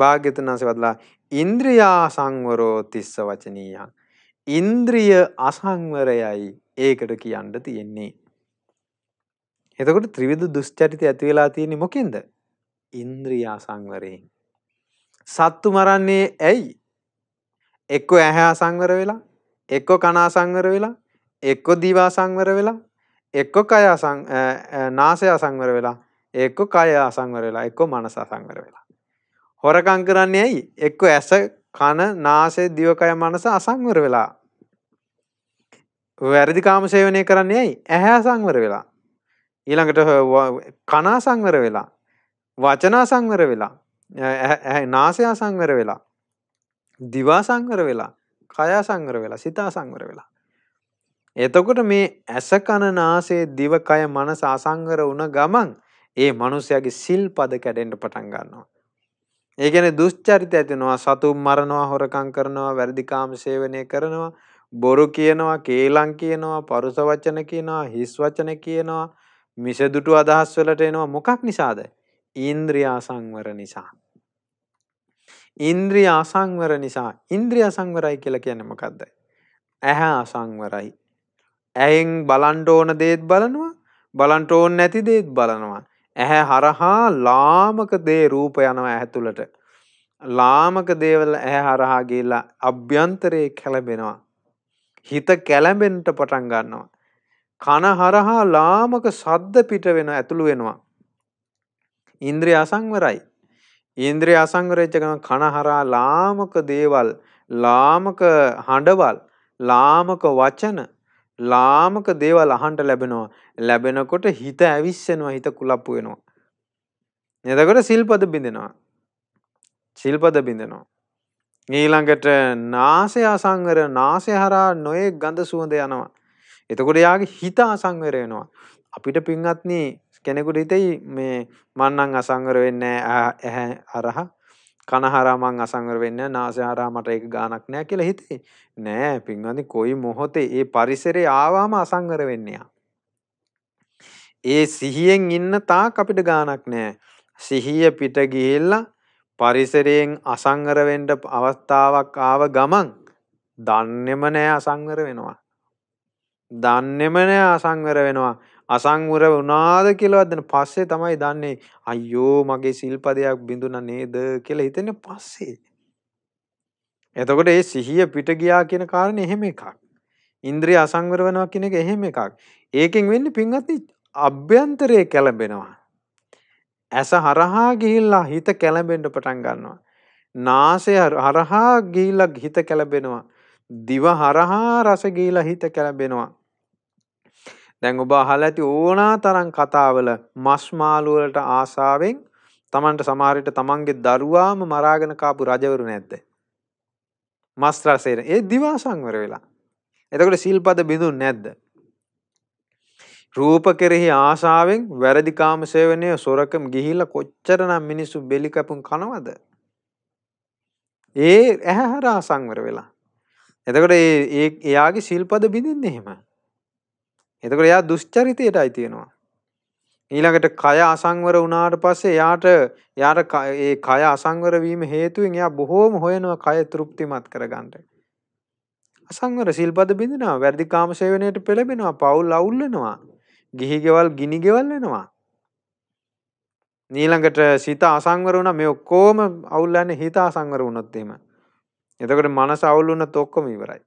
භාග්‍යතුන් වහන්සේ වදලා ඉන්ද්‍රියා සංවරෝ තිස්ස වචනීයං. ඉන්ද්‍රිය අසංවරයයි ඒකට කියන්න තියෙන්නේ. එතකොට ත්‍රිවිධ දුෂ්චරිතය ඇති වෙලා තියෙන්නේ මොකෙන්ද? ඉන්ද්‍රිය අසංවරයෙන්. සත්තු මරන්නේ ඇයි? එක්ක ඇහැ අසංවර වෙලා, එක්ක කන අසංවර වෙලා, එක්ක දිව අසංවර වෙලා, එක්ක කය අසං නාසය අසංවර වෙලා, එක්ක කය අසංවර වෙලා, එක්ක මනස අසංවර වෙලා. හොරකං කරන්නේ ඇයි එක්ක ඇස කන නාසය දිවකය මනස අසංවර වෙලා. වැරදි කාමසේවනය කරන්නේ ඇයි ඇහැ සංවර වෙලා. ඊළඟට කනා සංවර වෙලා වචනා සංවර වෙලා නාසයා සංවර වෙලා දිවා සංවර වෙලා කයා සංවර වෙලා සිතා සංවර වෙලා. එතකොට මේ ඇස කන නාසයේ දිවකය මනස අසංවර වුණ ගමන් ඒ මනුස්සයාගේ සිල්පද කැඩෙන්න පටන් ගන්නවා. ඒ කියන්නේ දුෂ්චරිත ඇතිනවා සතුම් මරනවා හොරකම් කරනවා වැරදි කාම සේවනය කරනවා බොරු කියනවා කේලම් කියනවා පරුස වචන කියනවා හිස් වචන කියනවා මිසදුටු අදහස් වලට එනවා මොකක් නිසාද? ඉන්ද්‍රිය සංවර නිසා. ඉන්ද්‍රිය අසංවර නිසා ඉන්ද්‍රිය අසංවරයි කියලා කියන්නේ මොකද්ද? ඇහැ අසංවරයි. ඇහෙන් බලන්න ඕන දේත් බලනවා, බලන්න ඕන නැති දේත් බලනවා. ඇහැ හරහා ලාමක දේ රූප යනවා ඇතුළට. ලාමක දේවල් ඇහැ හරහා ගිහිල්ලා අභ්‍යන්තරයේ කැළඹෙනවා. හිත කැළඹෙන්නට පටන් ගන්නවා. කන හරහා ලාමක සද්ද පිට වෙන ඇතුළු වෙනවා. ඉන්ද්‍රිය අසංවරයි. ඉන්ද්‍රිය අසංවරච්ච ගමන් කන හරහා ලාමක දේවල්, ලාමක හඬවල්, ලාමක වචන ලාමක දේවල් අහන්ට ලැබෙනවා ලැබෙනකොට හිත ඇවිස්සෙනවා හිත කුලප්පු වෙනවා. එතකොට සිල්පද බිඳෙනවා. සිල්පද බිඳෙනවා. ඊළඟට නාසය අසංවර නාසය හරහා නොයේ ගඳ සුවඳ යනවා. එතකොට යාගේ හිත අසංවර වෙනවා. අපිට පින්වත්නි කෙනෙකුට හිතෙයි මේ මන්නම් අසංවර වෙන්නේ නැහැ ඇහැ හරහා කනහරාමං අසංවර වෙන්න නාසහරා මට ඒක ගානක් නෑ කියලා හිතේ. නෑ පින්වන්දි කොයි මොහොතේ ඒ පරිසරේ ආවාම අසංවර වෙන්නයා. ඒ සිහියෙන් ඉන්න තාක් අපිට ගානක් නෑ. සිහිය පිට ගිහිල්ලා පරිසරයෙන් අසංවර වෙන්න අවස්ථාවක් ආව ගමන් දන්නෙම නෑ අසංවර වෙනවා. දන්නෙම නෑ අසංවර වෙනවා. අසංවර වුණාද කියලා දැන් පස්සේ තමයි දන්නේ අයියෝ මගේ සිල්පදයක් බිඳුණා නේද කියලා හිතෙන්නේ පස්සේ. එතකොට ඒ සිහිය පිට ගියා කියන කාරණේ එහෙම එකක්. ඉන්ද්‍රිය අසංවර වෙනවා කියන එක එහෙම එකක්. ඒකෙන් වෙන්නේ පින්වත්නි අභ්‍යන්තරයේ කැළඹෙනවා. ඇස හරහා ගිහිල්ලා හිත කැළඹෙන්න පටන් ගන්නවා. නාසය හරහා ගිහිල්ලා හිත කැළඹෙනවා. දිව හරහා රස ගිහිල්ලා හිත කැළඹෙනවා. දැන් ඔබ අහලා ඇති ඕනා තරම් කතාවල මස් මාළු වලට ආසාවෙන් Tamanට සමහර විට Tamanගේ දරුවාම මරාගෙන කාපු රජවරු නැද්ද? මස් රසයෙන් ඒ දිවා සංවර වෙලා. එතකොට සිල්පද බිඳුන් නැද්ද? රූප කෙරෙහි ආශාවෙන් වැරදි කාම සේවනය සොරකම් ගිහිල්ලා කොච්චරනම් මිනිස්සු බෙලි කැපුම් කනවද? ඒ ඇහැ හරහා සංවර වෙලා. එතකොට ඒ එයාගේ සිල්පද බිඳින්නේ එහෙම. එතකොට එයා දුෂ්චරිතයටයි තියෙනවා. ඊළඟට කය අසංවර වුණාට පස්සේ එයාට එයාට ඒ කය අසංවර වීම හේතුවෙන් එයා බොහෝම හොයනවා කය තෘප්තිමත් කරගන්න. අසංවර සිල්පද බිඳිනවා, වැඩි කාම සේවනයේට පෙළඹෙනවා, පවුල් අවුල් වෙනවා, ගිහි ගෙවල් ගිනි ගෙවල් වෙනවා. ඊළඟට සිත අසංවර වුණා මේ ඔක්කොම අවුල් යන්නේ හිත අසංවර වුණොත් එහෙම. එතකොට මනස අවුල් වුණොත් ඔක්කොම ඉවරයි.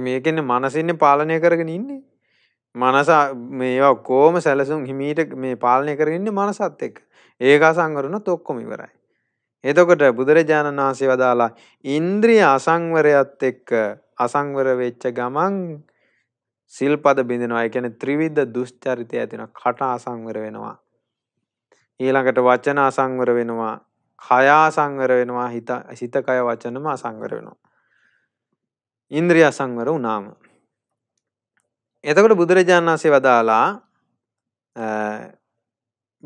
මේකෙන්න මනසින්න පාලනය කරගෙන ඉන්නේ මනස මේවා කෝම සැලසුම් හිමීට මේ පාලනය කරගන්න මනසත් එක් ඒකා සංවරන තොක්කොම ඉවරයි එතකොට බුදුරජාණන් වහන්සේ වදාලා ඉන්ද්‍රිය අසංවරයත් එක්ක අසංවර වෙච්ච ගමන් සිල්පද බිඳිනවා. ඒ කියන්නේ ත්‍රිවිධ දුෂ්චරිතය ඇතිවෙනවා. කට අසංවර වෙනවා. ඊළඟට වචන අසංවර වෙනවා. කය අසංවර වෙනවා. හිත කය වචනම අසංවර වෙනවා. ඉන්ද්‍රිය සංවර වුණාම. එතකොට බුදුරජාණන් වහන්සේ වදාලා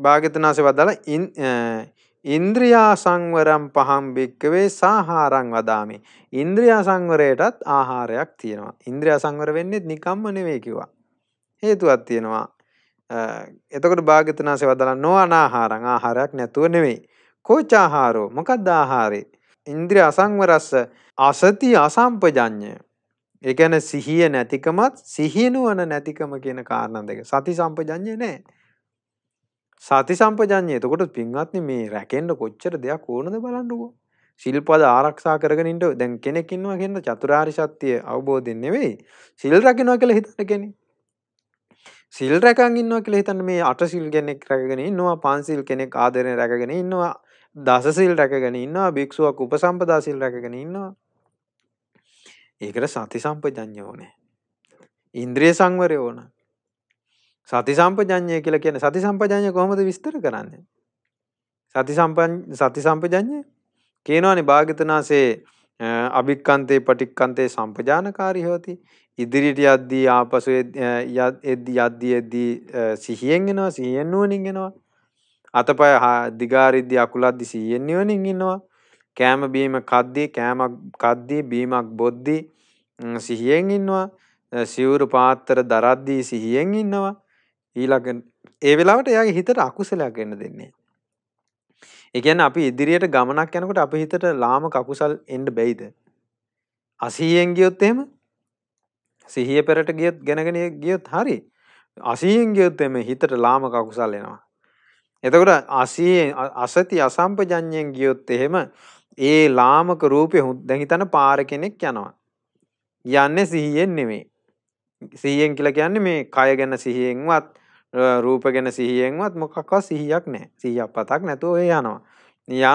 භාග්‍යතුන් වහන්සේ වදාලා ඉන්ද්‍රියා සංවරම් පහම් භික්කවේ සාහාරං වදාමි. ඉන්ද්‍රියා සංවරයටත් ආහාරයක් තියෙනවා. ඉන්ද්‍රියා සංවර වෙන්නේ නිකම්ම නෙවෙයි කිව්වා. හේතුවක් තියෙනවා. එතකොට භාග්‍යතුන් වහන්සේ වදාලා නොඅනාහාරං ආහාරයක් නැතුව නෙවෙයි. කෝචාහාරෝ මොකක්ද ආහාරේ? ඉන්ද්‍රිය අසංවරස්ස අසති අසම්පජඤ්ඤය. ඒ කියන්නේ සිහිය නැතිකමත් සිහිනුවන නැතිකම කියන කාරණා දෙක. සති සම්පජඤ්ඤය නෑ. සති සම්පජඤ්ඤය. එතකොට පින්වත්නි මේ රැකෙන්න කොච්චර දෙයක් ඕනද බලන්නකෝ. සිල්පද ආරක්ෂා කරගෙන ඉන්න දැන් කෙනෙක් ඉන්නවා කියන චතුරාර්ය සත්‍ය අවබෝධයෙන් නෙවෙයි සිල් රකින්නවා කියලා හිතන කෙනෙක්. සිල් රැකන් ඉන්නවා කියලා හිතන්න මේ අට සිල් කෙනෙක් රැකගෙන ඉන්නවා පන්සිල් කෙනෙක් ආදරෙන් රැකගෙන ඉන්නවා දසසිල් රැකගෙන ඉන්නවා භික්ෂුවක් උපසම්පදාසිල් රැකගෙන ඉන්නවා ඒකට සති සම්පජඤ්ඤ ඕනේ ඉන්ද්‍රිය සංවරය ඕන සති සම්පජඤ්ඤය කියලා කියන්නේ සති සම්පජඤ්ඤය කොහොමද විස්තර කරන්නේ සති සම්පන් සති සම්පජඤ්ඤය කියනවනේ භාග්‍යතුනාසේ අභික්කන්තේ පටික්කන්තේ සම්පජානකාරී හොති ඉදිරියට යද්දී ආපසු යද්දී යද්දී සිහියෙන් එනවා සිහියෙන් නුවණින් එනවා අතපය දිගාරිද්දි අකුලද්දි සීයෙන් නිවනින් ඉන්නවා. කෑම බීම කද්දී කෑමක් කද්දී බීමක් බොද්දී සිහියෙන් ඉන්නවා. සිවුරු පාත්තර දරද්දී සිහියෙන් ඉන්නවා. ඊළඟ ඒ වෙලාවට එයාගේ හිතට අකුසලයක් එන්න දෙන්නේ. ඒ කියන්නේ අපි ඉදිරියට ගමනක් යනකොට අපේ හිතට ලාම කකුසල් එන්න බැයිද? අසීයෙන් ගියොත් එහෙම සිහිය පෙරට ගියොත් ගෙනගෙන ගියොත් හරි. අසීයෙන් ගියොත් එමේ හිතට ලාම කකුසල් එනවා. එතකොට අසී අසති අසම්පජඤ්ඤයෙන් ගියොත් එහෙම ඒ ලාමක රූපේ දැන් හිතන පාර කෙනෙක් යනවා. යන්නේ සිහියෙන් නෙමෙයි. සිහියෙන් කියලා කියන්නේ මේ කය ගැන සිහියෙන්වත් රූප ගැන සිහියෙන්වත් මොකක්වත් සිහියක් නැහැ. සිහියක් පතක් නැතුව ඔය යනවා.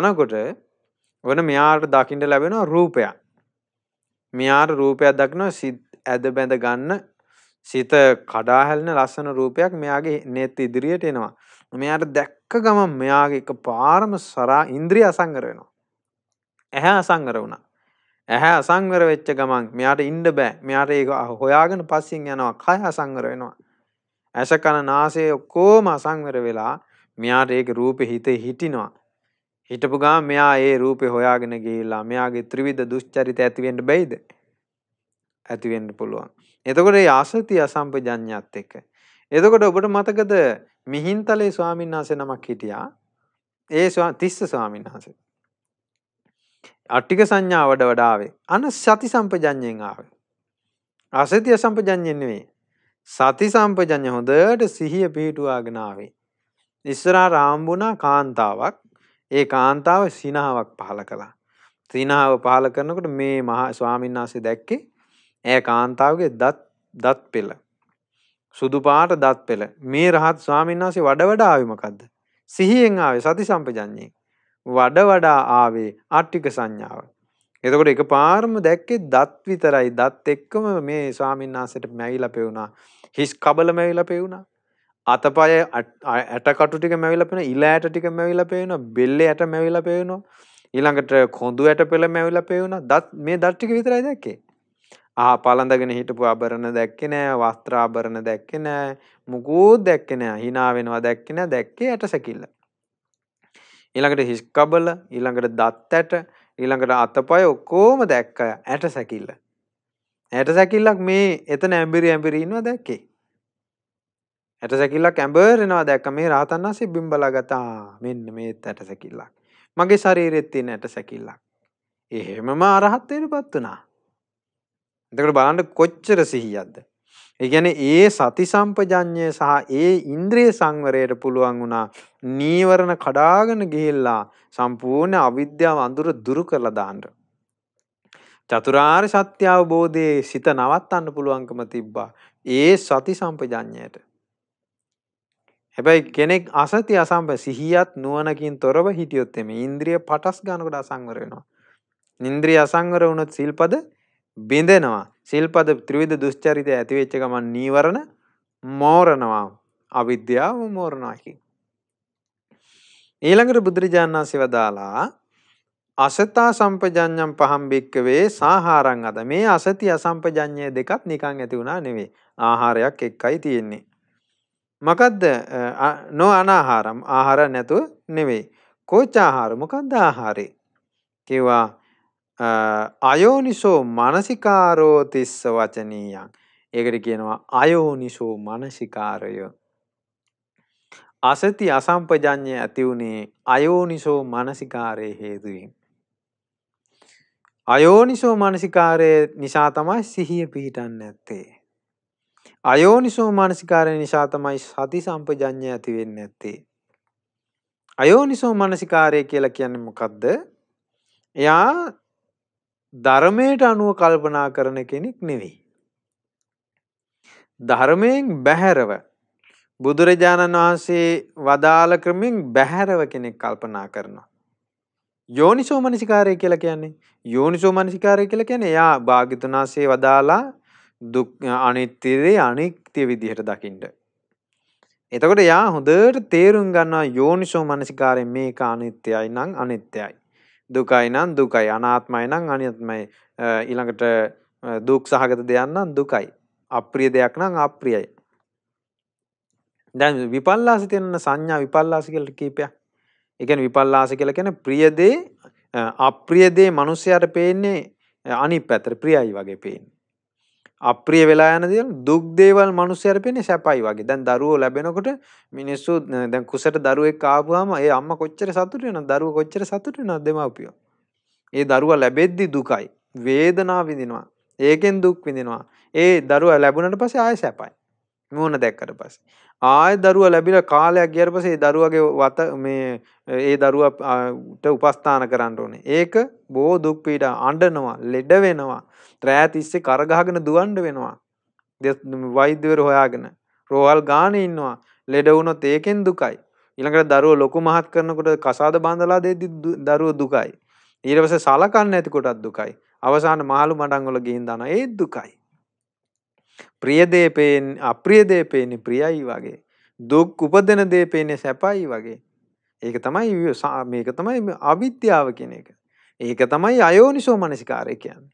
යනකොට වෙන මෙයාට දකින්න ලැබෙනවා රූපයක්. මෙයාට රූපයක් දක්නවා ඇද බැඳ ගන්න සිත කඩා හැලෙන ලස්සන රූපයක් මෙයාගේ නෙත් ඉදිරියට එනවා. මෙයාට දැක්ක ගමන් මෙයාගේ එක පාරම සරා ඉන්ද්‍රී අසංගර වෙනවා. ඇහැ අසංගර වුණා. ඇහැ අසංගර වෙච්ච ගමන් මෙයාට ඉන්න බෑ. මෙයාට ඒක හොයාගෙන පස්සෙන් යනවා. කය අසංගර වෙනවා. ඇස කන නාසය ඔක්කොම අසංවර වෙලා මෙයාට ඒක රූපෙ හිතේ හිටිනවා. හිටපු ගා මෙයා ඒ රූපෙ හොයාගෙන ගිහිල්ලා මෙයාගේ ත්‍රිවිධ දුෂ්චරිත ඇතිවෙන්න බැයිද? ඇතිවෙන්න පුළුවන්. එතකොට මේ ආසති අසම්පජඤ්ඤයත් එක්ක එතකොට ඔබට මතකද මිහින්තලේ ස්වාමීන් වහන්සේ නමක් හිටියා. ඒ තිස්ස ස්වාමීන් වහන්සේ. අට්ටික සංඥා වඩ වඩාවේ. අන සති සම්පජඤ්ඤයෙන් ආවේ. අසතිය සම්පජඤ්ඤයෙන් නෙවෙයි. සති සම්පජඤ්ඤ හොඳට සිහිය පිහිටුවාගෙන ආවේ. ඉස්සරහා රාම්බුණා කාන්තාවක්. ඒ කාන්තාව සිනහාවක් පහල කළා. සිනහාව පහල කරනකොට මේ මහා ස්වාමීන් වහන්සේ දැක්කේ ඈ කාන්තාවගේ දත් දත් පෙළ. සුදු පාට දත් පෙළ මේ රහත් ස්වාමීන් වහන්සේ වඩ වඩා ආවේ මොකද්ද? සිහියෙන් ආවේ සති සම්පජඤ්ඤයෙන්. වඩ වඩා ආවේ ආට්ටික සංඥාව. එතකොට එකපාරම දැක්කේ දත් විතරයි. දත් එක්කම මේ ස්වාමීන් වහන්සේට මැවිලා පෙවුනා. හිස් කබල මැවිලා පෙවුනා. අතපය ඇටකටු ටික මැවිලා පෙවුනා. ඉල ඇට ටික මැවිලා පෙවුනා. බෙල්ලේ ඇට මැවිලා පෙවුනා. ඊළඟට කොඳු ඇට පෙළ මැවිලා පෙවුනා. දත් මේ දත් ටික විතරයි දැක්කේ. ආ පළඳගෙන හිටපු ආභරණ දැක්කේ නෑ වස්ත්‍ර ආභරණ දැක්කේ නෑ මුකුත් දැක්කේ නෑ hina වෙනවා දැක්කේ නෑ දැක්කේ යට සැකිල්ල ඊළඟට හිස් කබල ඊළඟට දත් ඇට ඊළඟට අතපය ඔක්කොම දැක්ක ඇට සැකිල්ල ඇට සැකිල්ලක් මේ එතන ඇඹිරි ඇඹිරි ඉන්නවා දැක්කේ ඇට සැකිල්ලක් ඇඹරෙනවා දැක්ක මේ රහතන් වහන්සේ බිම්බලා ගත්තා මෙන්න මේත් ඇට සැකිල්ලක් මගේ ශරීරෙත් තියෙන ඇට සැකිල්ලක් එහෙමම අරහත් වෙනපත් වුණා එතකොට බලන්න කොච්චර සිහියක්ද. ඒ කියන්නේ ඒ සති සම්පජඤ්ඤය සහ ඒ ඉන්ද්‍රිය සංවරයට පුළුවන් වුණා නීවරණ කඩාගෙන ගිහිල්ලා සම්පූර්ණ අවිද්‍යාව අඳුර දුරු කරලා දාන්න. චතුරාර්ය සත්‍ය අවබෝධයේ සිත නවත්තන්න පුළුවන්කම තිබ්බා. ඒ සති සම්පජඤ්ඤයට. හැබැයි කෙනෙක් අසති අසම්ප සිහියත් නුවණකින් තොරව හිටියොත් එමේ ඉන්ද්‍රිය පටස් ගන්නකොට අසංවර වෙනවා. ඉන්ද්‍රිය අසංවර වුණොත් සිල්පද බිඳෙනවා. සිල්පද ත්‍රිවිධ දුෂ්චරිතය ඇති වෙච්ච ගමන් නීවරණ මෝරනවා. අවිද්‍යාව මෝරනවා කියන්නේ. ඊළඟට බුදුරජාණන් වහන්සේ වදාලා අසතා සම්පජඤ්ඤම් පහම් බික්කවේ සාහාරං අද මේ අසති අසම්පජඤ්ඤය දෙකත් නිකන් ඇති වුණා නෙවෙයි ආහාරයක් එක්කයි තියෙන්නේ මොකද්ද නො අනාහාරම් ආහාර නැතුව නෙවෙයි කෝචාහාර මොකද්ද ආහාරේ කිව්වා අයෝනිසෝ මානසිකාරෝ තිස්ස වචනීයං. ඒකට කියනවා අයෝනිසෝ මානසිකාරය. අසති අසම්පජඤ්ඤය ඇති උනේ අයෝනිසෝ මානසිකාරයේ හේතුවෙන්. අයෝනිසෝ මානසිකාරය නිසා තමයි සිහිය පිහිටන්නේ නැත්තේ. අයෝනිසෝ මානසිකාරය නිසා තමයි සති සම්පජඤ්ඤය ඇති වෙන්නේ නැත්තේ. අයෝනිසෝ මානසිකාරය කියලා කියන්නේ මොකද්ද? එයා ධර්මයට අනුව කල්පනා කරන කෙනෙක් නෙවෙයි. ධර්මයෙන් බැහැරව බුදුරජාණන් වහන්සේ වදාළ ක්‍රමෙන් බැහැරව කෙනෙක් කල්පනා කරනවා. යෝනිසෝ මනසිකාරය කියලා කියන්නේ යෝනිසෝ මනසිකාරය කියලා කියන්නේ එයා භාග්‍යතුනාසේ වදාලා දුක් අනිත්‍ය දේ අනිත්‍ය විදිහට දකින්න. එතකොට යා හොඳට තේරුම් ගන්නවා යෝනිසෝ මනසිකාරයෙන් මේක අනිත්‍යයි නම් අනිත්‍යයි. දුකයි නම් දුකයි අනාත්මයි නම් අනිත්මයි ඊළඟට දුක් සහගත දෙයක් නම් දුකයි අප්‍රිය දෙයක් නම් අප්‍රියයි දැන් විපල්ලාස තියෙන සංඥා විපල්ලාස කියලා කීපයක් ඒ කියන්නේ විපල්ලාස කියලා කියන්නේ ප්‍රිය දේ අප්‍රිය දේ මිනිස්යාට පේන්නේ අනිත් පැත්තට ප්‍රියයි වගේ පේන්නේ අප්‍රිය වෙලායන දේ දුක් දේවල් මනුස්සයර පෙන්නේ සැපයි වගේ. දැන් දරුවෝ ලැබෙනකොට මිනිස්සු දැන් කුසට දරුවෙක් ආපුවාම ඒ අම්මා කොච්චර සතුටු වෙනවද? දරුවෝ කොච්චර සතුටු වෙනවද දෙමව්පියෝ? ඒ දරුවා ලැබෙද්දි දුකයි. වේදනාව විඳිනවා. ඒකෙන් දුක් විඳිනවා. ඒ දරුවා ලැබුණට පස්සේ ආයෙ සැපයි. මූණ දැක්කට පස්සේ. ආය දරුව ලැබිල කාලයක් ගියට පස්සේ ඒ දරුවගේ වත මේ ඒ දරුවට උපස්ථාන කරන්න ඕනේ. ඒක බොහෝ දුක් පීඩා අඬනවා, ලෙඩ වෙනවා. රෑ තිස්සේ කරගහගෙන දුවන්න වෙනවා. වෛද්‍යවරු හොයාගෙන. රෝහල් ගානේ ඉන්නවා. ලෙඩ වුණොත් ඒකෙන් දුකයි. ඊළඟට දරුවෝ ලොකු මහත් කරනකොට කසාද බඳලා දෙද්දි දරුවෝ දුකයි. ඊට පස්සේ සලකන්නේ නැති කොටත් දුකයි. අවසාන මහලු මඩන් වල ගිහින් දානවා ඒත් දුකයි. ප්‍රිය දේ පේන්නේ අප්‍රිය දේ පේන්නේ ප්‍රියයි වගේ. දුක් උපදින දේ පේන්නේ සැපයි වගේ. ඒක තමයි මේක තමයි අවිද්‍යාව කියන එක. ඒක තමයි අයෝනිසෝ මනසිකාරය කියන්නේ.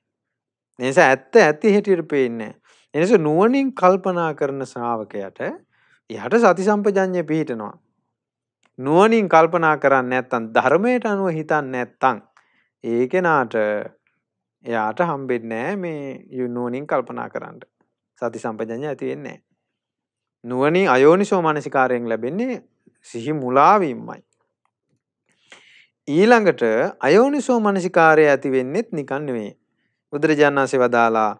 නිසා ඇත්ත ඇති හැටියට පේන්නේ. එනිස නුවණින් කල්පනා කරන ශ්‍රාවකයට එහට සති සම්පජඤ්ඤය පිහිටනවා. නුවණින් කල්පනා කරන්නේ නැත්නම් ධර්මයට අනුව හිතන්නේ නැත්නම් ඒ කෙනාට එයාට හම්බෙන්නේ මේ නුවණින් කල්පනා කරන්න. සති සම්පජඤ්ඤය ඇති වෙන්නේ නැහැ. නුවණින් අයෝනිසෝ මානසිකාරයෙන් ලැබෙන්නේ සිහි මුලාවීමයි. ඊළඟට අයෝනිසෝ මනසිකාරය ඇති වෙන්නෙත් නිකන් නෙවෙයි. බුදුරජාණන් වහන්සේ වදාලා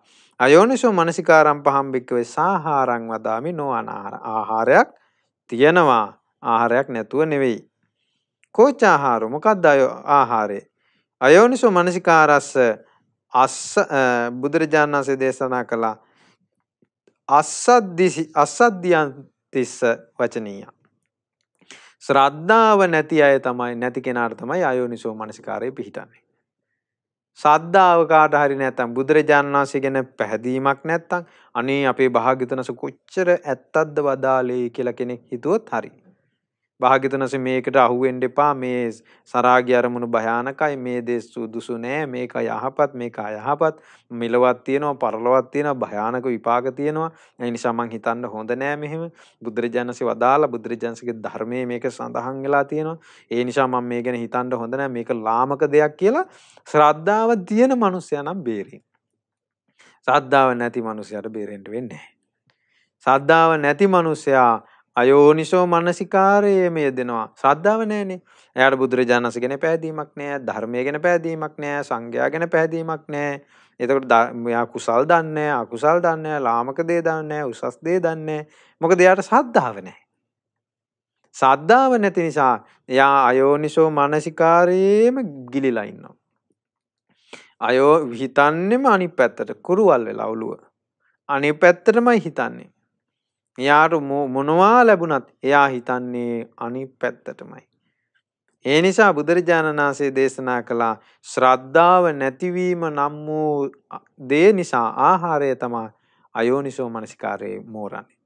අයෝනිසෝ මනසිකාරම් පහම් භික්කවේ සාහාරං වදාමි නොඅනාහාර. ආහාරයක් තියෙනවා. ආහාරයක් නැතුව නෙවෙයි. කෝචාහාර මොකද්ද ආහාරේ? අයෝනිසෝ මනසිකාරස්ස අස්ස බුදුරජාණන් වහන්සේ දේශනා කළා අස්සද්දිසි අස්සද්දියන්තිස්ස වචනීය. ශ්‍රද්ධාව නැති අය තමයි නැති කෙනාට තමයි අයෝනිසෝ මනසිකාරය පිහිටන්නේ. සද්ධාව කාට හරි නැත්තම් බුදුරජාණන් වහන්සේ ගැන පැහැදීමක් නැත්තම් අනේ අපේ භාග්‍යතුන් වහන්සේ කොච්චර ඇත්තක්ද වදාලේ කියලා කෙනෙක් හිතුවොත් හරියි. භාගිතනස මේකට අහුවෙන්ඩ එපා මේ සරාග්‍ය අරමුණු භයානකයි මේ දේස් සුදුසු නෑ මේක යහපත් මේක අයහපත් මිලවත් තියෙනවා පරලවත් තියෙනවා භයානක විපාක තියෙනවා ඒ නිසා මං හිතන්න හොඳ නෑ මෙහෙම බුදුරජාණන්සේ වදාලා බුදුරජාණන්සේගේ ධර්මයේ මේක සඳහන් වෙලා තියෙනවා ඒ නිසා මම මේ ගැන හිතන්න හොඳ නෑ මේක ලාමක දෙයක් කියලා ශ්‍රද්ධාව තියෙන මනුස්සයා නම් බේරෙන්න සද්ධාව නැති මනුස්සයට බේරෙන්ට වෙන්නේ. සද්ධාව නැති මනුස්සයා අයෝනිසෝ මනසිකාරයේ මේ දෙනවා සද්ධාව නෑනේ. එයාට බුදුරජාණන් වහන්සේ ගැන පැහැදීමක් නෑ, ධර්මය ගැන පැහැදීමක් නෑ, සංඝයා ගැන පැහැදීමක් නෑ. එතකොට මෙයා කුසල් දන්නේ අකුසල් දන්නේ ලාමක දේ දන්නේ උසස් දේ දන්නේ මොකද එයාට සද්ධාව නැහැ. සද්ධාව නැති නිසා එයා අයෝනිසෝ මානසිකාරයේම ගිලිලා ඉන්නවා. අයෝ හිතන්නේම අනිත් පැත්තට කුරුවල් වෙලා ඔළුව. අනිත් පැත්තටමයි හිතන්නේ. එයාට මොනවා ලැබුණත් එයා හිතන්නේ අනිත් පැත්තටමයි. ඒ නිසා බුදුරජාණන් වහන්සේ දේශනා කළා ශ්‍රද්ධාව නැතිවීම නම් වූ දේ නිසා ආහාරය තමයි අයෝනිසෝ මනසිකාරයේ මෝරන්නේ.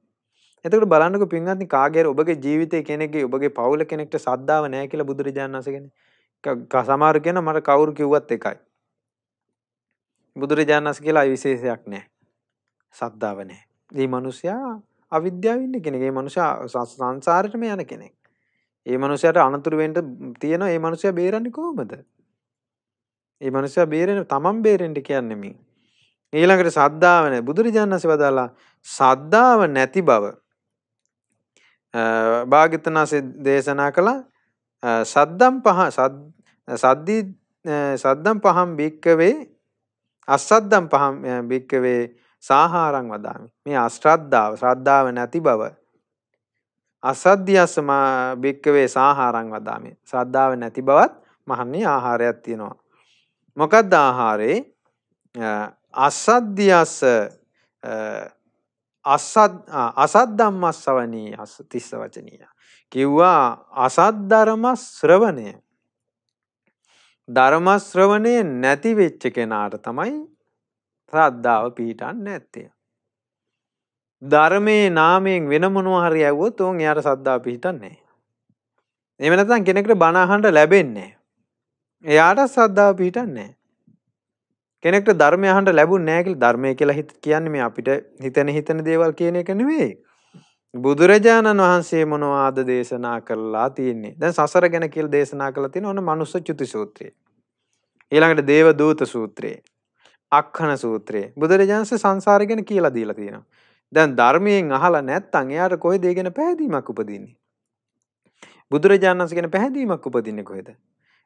එතකොට බලන්නකො පින්වත්නි කාගේ ඔබගේ ජීවිතේ කෙනෙක්ගේ ඔබගේ පවුල කෙනෙක්ට ශ්‍රද්ධාව නැහැ කියලා බුදුරජාණන් වහන්සේ කියන්නේ. සමහර කියන මට කවුරු කිව්වත් එකයි. බුදුරජාණන් වහන්සේ කියලා විශේෂයක් නැහැ. ශ්‍රද්ධාව නැහැ. මේ මිනිසයා අවිද්‍යාව ඉන්න කෙනෙක්. ඒ මනුෂයා සංසාරෙටම යන කෙනෙක්. ඒ මනුෂයාට අනතුරු වෙන්න තියෙන ඒ මනුෂයා බේරන්නේ කොහොමද? ඒ මනුෂයා බේරෙන්න තමන් බේරෙන්න කියන්නේ මේ. ඊළඟට සද්ධාව නැ බුදුරජාණන් වහන්සේ වදාලා සද්ධාව නැති බව භාග්‍යවතුන් දේශනා කළා සද්දම් පහ සද්දි සද්දම් පහම් භික්කවේ අසද්දම් පහම් භික්කවේ සාහාරං වදාමි. මේ අශ්‍රද්ධාව ශ්‍රද්ධාව නැති බව අසද්ධියස්ස භික්කවේ සාහාරං වදාමි. ශ්‍රද්ධාව නැති බවත් මහන්නේ ආහාරයක් තියෙනවා. මොකක්ද ආහාරේ අසද්ධියස්ස අසද්දම්මස්සවනී තිස්ස වචනීය. කිව්වා අසද්ධර්ම ශ්‍රවණය ධර්මශ්‍රවණය නැති වෙච්ච කෙනාට තමයි ශ්‍රද්ධාව පිහිටන්න ඇත්තේ. ධර්මයේ නාමයෙන් වෙනමනුව හරි ඇවුවොත් ඔවුන් එයාට සද්ධා පිහිටන්නේ. එම නැත්නම් කෙනෙකුට බණහඬ ලැබෙන්නේ. එයාට සද්ධාව පිහිටන්නේ. කෙනෙක්ට ධර්මය අහන්න ලැබුණ නැහැ කියලා ධර්මය කියලා හිත කියන්නේ මේ අපිට හිතන හිතන දේවල් කියන එක නෙවෙයි. බුදුරජාණන් වහන්සේ මොනවාද දේශනා කරලා තියෙන්නේ දැන් සසර ගැන කියල දේශනා කළ තියෙන ඕන මනුස්ස චුති සූත්‍රයේ ඊළඟට දේව දූත සූත්‍රයේ අක්හන සූත්‍රයේ බුදුරජාන්සේ සංසාරගෙන කියලා දීලා තියෙනවා. දැන් ධර්මයෙන් අහලා නැත්තම් එයාට කොහෙද ඒ ගැන පැහැදීමක් උපදින්නේ? බුදුරජාණන්සේ ගැන පැහැදීමක් උපදින්නේ කොහෙද?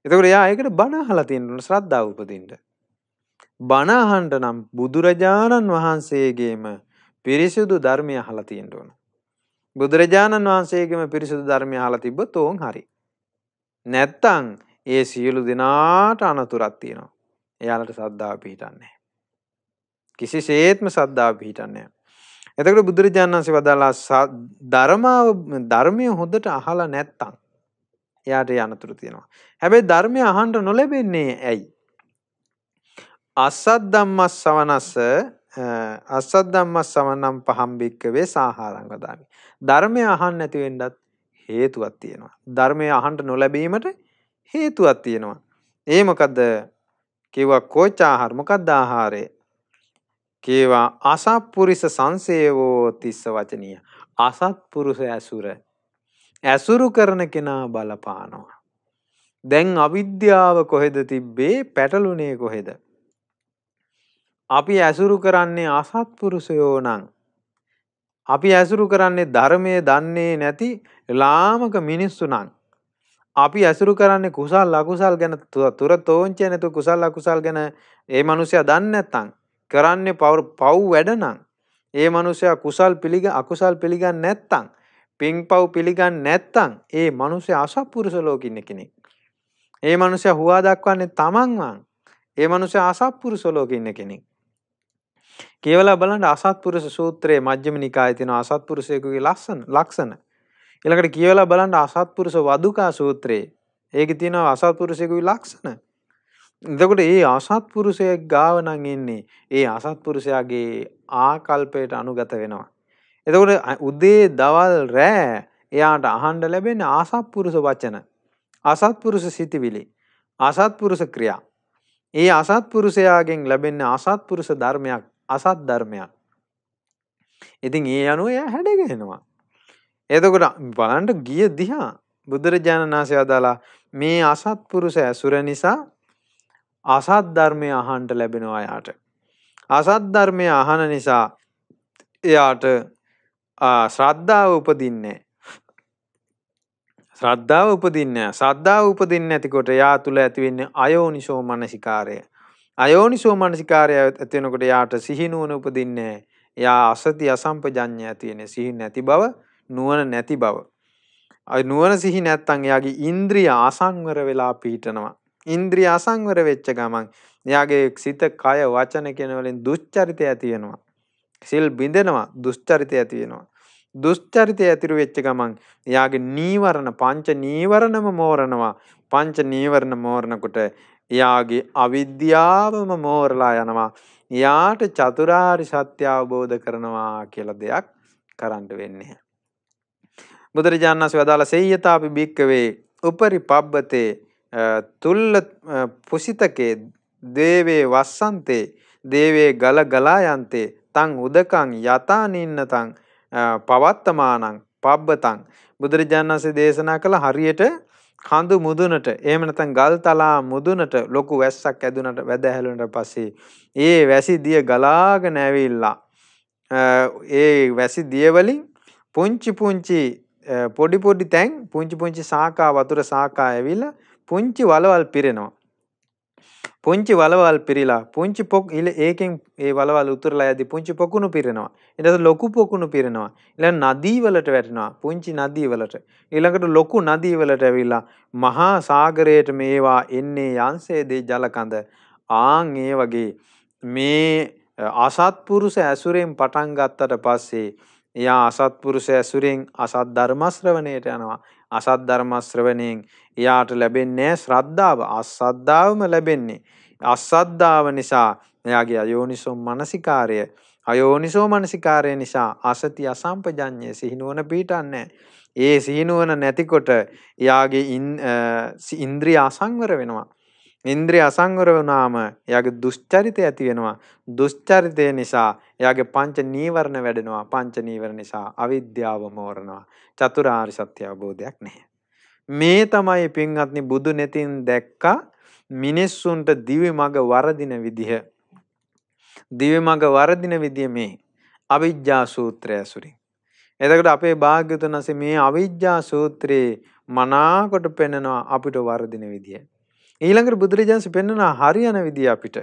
එතකොට එයා ඒකට බණ අහලා තියෙන්න ඕන ශ්‍රද්ධාව උපදින්න. බණ අහන්න නම් බුදුරජාණන් වහන්සේගේම පිරිසිදු ධර්මය අහලා තියෙන්න ඕන. බුදුරජාණන් වහන්සේගේම පිරිසිදු ධර්මය අහලා තිබ්බොත් ඕන් හරි. නැත්තම් ඒ සියලු දෙනාට අනතුරක් තියෙනවා. එයාලට ශ්‍රද්ධාව පිහිටන්නේ කිසිසේත්ම සද්ධාව පිහිටන්නේ එතකොට බුදුරජාණන් වහන්සේ වදාලා ධර්මාව ධර්මය හොඳට අහලා නැත්තම් එයාට යනතුරු තියෙනවා. හැබැයි ධර්මය අහන්න නොලැබෙන්නේ ඇයි? අසත් ධම්මස් සවනස අසත් ධම්මස් සවනම් පහම් බික්කවේ සාහාරං වදාමි. ධර්මය අහන්න නැති වෙන්නත් හේතුවක් තියෙනවා. ධර්මය අහන්න නොලැබීමට හේතුවක් තියෙනවා. ඒ මොකද? කිව්වා කෝචාහාර මොකද්ද ආහාරය? කේවා අසත්පුරිස සංසේවෝ තිස්ස වචනීය. අසත්පුරුෂ ඇසුර. ඇසුරු කරන කෙනා බලපානවා. දැන් අවිද්‍යාව කොහෙද තිබ්බේ පැටලුනේ කොහෙද. අපි ඇසුරු කරන්නේ අසත්පුරුෂයෝ නං. අපි ඇසුරු කරන්නේ ධර්මය දන්නේ නැති ලාමක මිනිස්සු නං. අපි ඇසුරු කරන්නේ කුසල් අකුසල් ගැන තුර තෝංචය නැතු කුසල් අකුසල් ගැන ඒ මනුස්සය දන්නත්තං කරන්නේ පව් වැඩනම් ඒ මනුස්සයා කුසල් පිළිග අකුසල් පිළිගන්නේ නැත්තම් පින් පව් පිළිගන්නේ නැත්තම් ඒ මනුස්සයා අසත්පුරුෂ ලෝකින් කෙනෙක්. ඒ මනුස්සයා හුවා දක්වන්නේ තමන්වන්. ඒ මනුස්සයා අසත්පුරුෂ ලෝකින් කෙනෙක්. කියවලා බලන්න අසත්පුරුෂ සූත්‍රයේ මජ්ක්‍ධිම නිකායේ තියෙන අසත්පුරුෂයෙකුගේ ලක්ෂණ ලක්ෂණ. ඊළඟට කියවලා බලන්න අසත්පුරුෂ වදුකා සූත්‍රයේ ඒකේ තියෙන අසත්පුරුෂයෙකුගේ ලක්ෂණ. එතකොට ඒ අසත්පුරුෂයෙක් ගාව නම් එන්නේ ඒ අසත්පුරුෂයාගේ ආකල්පයට අනුගත වෙනවා. එතකොට උදේ දවල් රෑ එයාට අහන්න ලැබෙන ආසත්පුරුෂ වචන. අසත්පුරුෂ සිතිවිලි. අසත්පුරුෂ ක්‍රියා. ඒ අසත්පුරුෂයාගෙන් ලැබෙන අසත්පුරුෂ ධර්මයක් අසත් ධර්මයක්. ඉතින් ඒ අනුව එයා හැඩගෙනවා. එතකොට බලන්න ගිය දිහා බුදුරජාණන් වහන්සේ වදාලා මේ අසත්පුරුෂ ඇසුර නිසා අසත් ධර්මය අහන්ට ලැබෙනවා යාට. අසත් ධර්මය අහන නිසා එයාට ශ්‍රද්ධාව උපදින්නේ. ශ්‍රද්ධාව උපදින්න සද්ධාව උපදින්න ඇතිකොට යා තුළ ඇතිවෙන්න අයෝනිසෝ මනසිකාරය. අයෝනිසෝ මනසිකාරය ඇතිවෙනකොට යාට සිහිනුවන උපදින්නේ යා අසති අසම්පජඥ ඇතියෙන සිහි නැති බව නුවන නැති බව. අයි නුවන සිහි නැත්තන් එයාගේ ඉන්ද්‍රිය ආසංවර වෙලා පිහිටනවා. ඉන්ද්‍රිය අසංවර වෙච්ච ගමන් එයාගේ සිත, කය, වචන කියන වලින් දුස්චරිතය ඇති වෙනවා. සිල් බිඳෙනවා, දුස්චරිතය ඇති වෙනවා. දුස්චරිතය ඇතිරු වෙච්ච ගමන් එයාගේ නීවරණ පංච නීවරණම මෝරනවා. පංච නීවරණ මෝරනකොට එයාගේ අවිද්‍යාවම මෝරලා යනවා. එයාට චතුරාර්ය සත්‍ය අවබෝධ කරනවා කියලා දෙයක් කරන්න වෙන්නේ. බුදුරජාණන් වහන්සේ වදාළ සේයතාපි භික්කවේ උපරි පබ්බතේ Eh, තුල්ල eh, පුසිතකේ දේවේ වස්සන්තේ දේවේ ගල ගලා යන්තේ තං උදකං යතා නින්නතං eh, පවත්තමානං පබ්බතං බුදුරජාණන් වහන්සේ දේශනා කළ හරියට කඳු මුදුනට එහෙම නැත්නම් ගල් තලා මුදුනට ලොකු වැස්සක් ඇදුනට වැද හැලුනට පස්සේ ඒ වැසි දිය ගලාගෙන ඇවිල්ලා ඒ වැසි දිය වලින් පුංචි පුංචි පොඩි පොඩි තැන් පුංචි පුංචි සාකා වතුර සාකා ඇවිල්ලා පුංචි වලවල් පිරෙනවා. පුංචි වලවල් පිරිලා පුංචි පොක් ඉල ඒකෙන් ඒ වලවල් උතුරලා යදි පුංචි පොකුණු පිරෙනවා ඊට පස්සේ ලොකු පොකුණු පිරෙනවා ඊළඟ නදී වලට වැටෙනවා පුංචි නදී වලට ඊළඟට ලොකු නදී වලට ඇවිල්ලා මහා සාගරයට මේවා එන්නේ යන්සේදී ජලකඳ ආන් ඒ වගේ මේ අසත්පුරුෂ ඇසුරෙන් පටන් ගත්තට පස්සේ එයා අසත්පුරුෂ ඇසුරෙන් අසත් ධර්ම ශ්‍රවණයට යනවා අසත් ධර්ම ශ්‍රවණයෙන් එයාට ලැබෙන්නේ ශ්‍රද්ධාව. අසද්ධාවම ලැබෙන්නේ. අසද්ධාව නිසා එයාගේ අයෝනිසෝ මනසිකාරය අයෝනිසෝ මනසිකාරය නිසා අසති අසම්පජඤ්ඤය සිහිනුවන පීටන්නේ. ඒ සිහිනුවන නැතිකොට එයාගේ ඉන්ද්‍රිය අසංවර වෙනවා. ඉන්ද්‍රිය අසංවර වුණාම එයාගේ දුෂ්චරිතය ඇති වෙනවා. දුෂ්චරිතය නිසා එයාගේ පංච නීවරණ වැඩෙනවා. පංච නීවරණ නිසා අවිද්‍යාව මෝරනවා. චතුරාර්ය සත්‍ය අවබෝධයක් නැහැ. මේ තමයි පින්වත්නි බුදු නෙතින් දැක්කා මිනිස්සුන්ට දිවි මඟ වරදින විදිහ. දිවි මඟ වරදින විදිය මේ අවිජ්ජා සූත්‍රය ඇසුරින්. එතකොට අපේ භාග්‍යතුන් වහන්සේ මේ අවිජ්ජා සූත්‍රයේ මනාකොට පෙන්නවා අපිට වරදින විදිය. ඊළඟට බුදුරජාන්සේ පෙන්වනා හරියන විදිය අපිට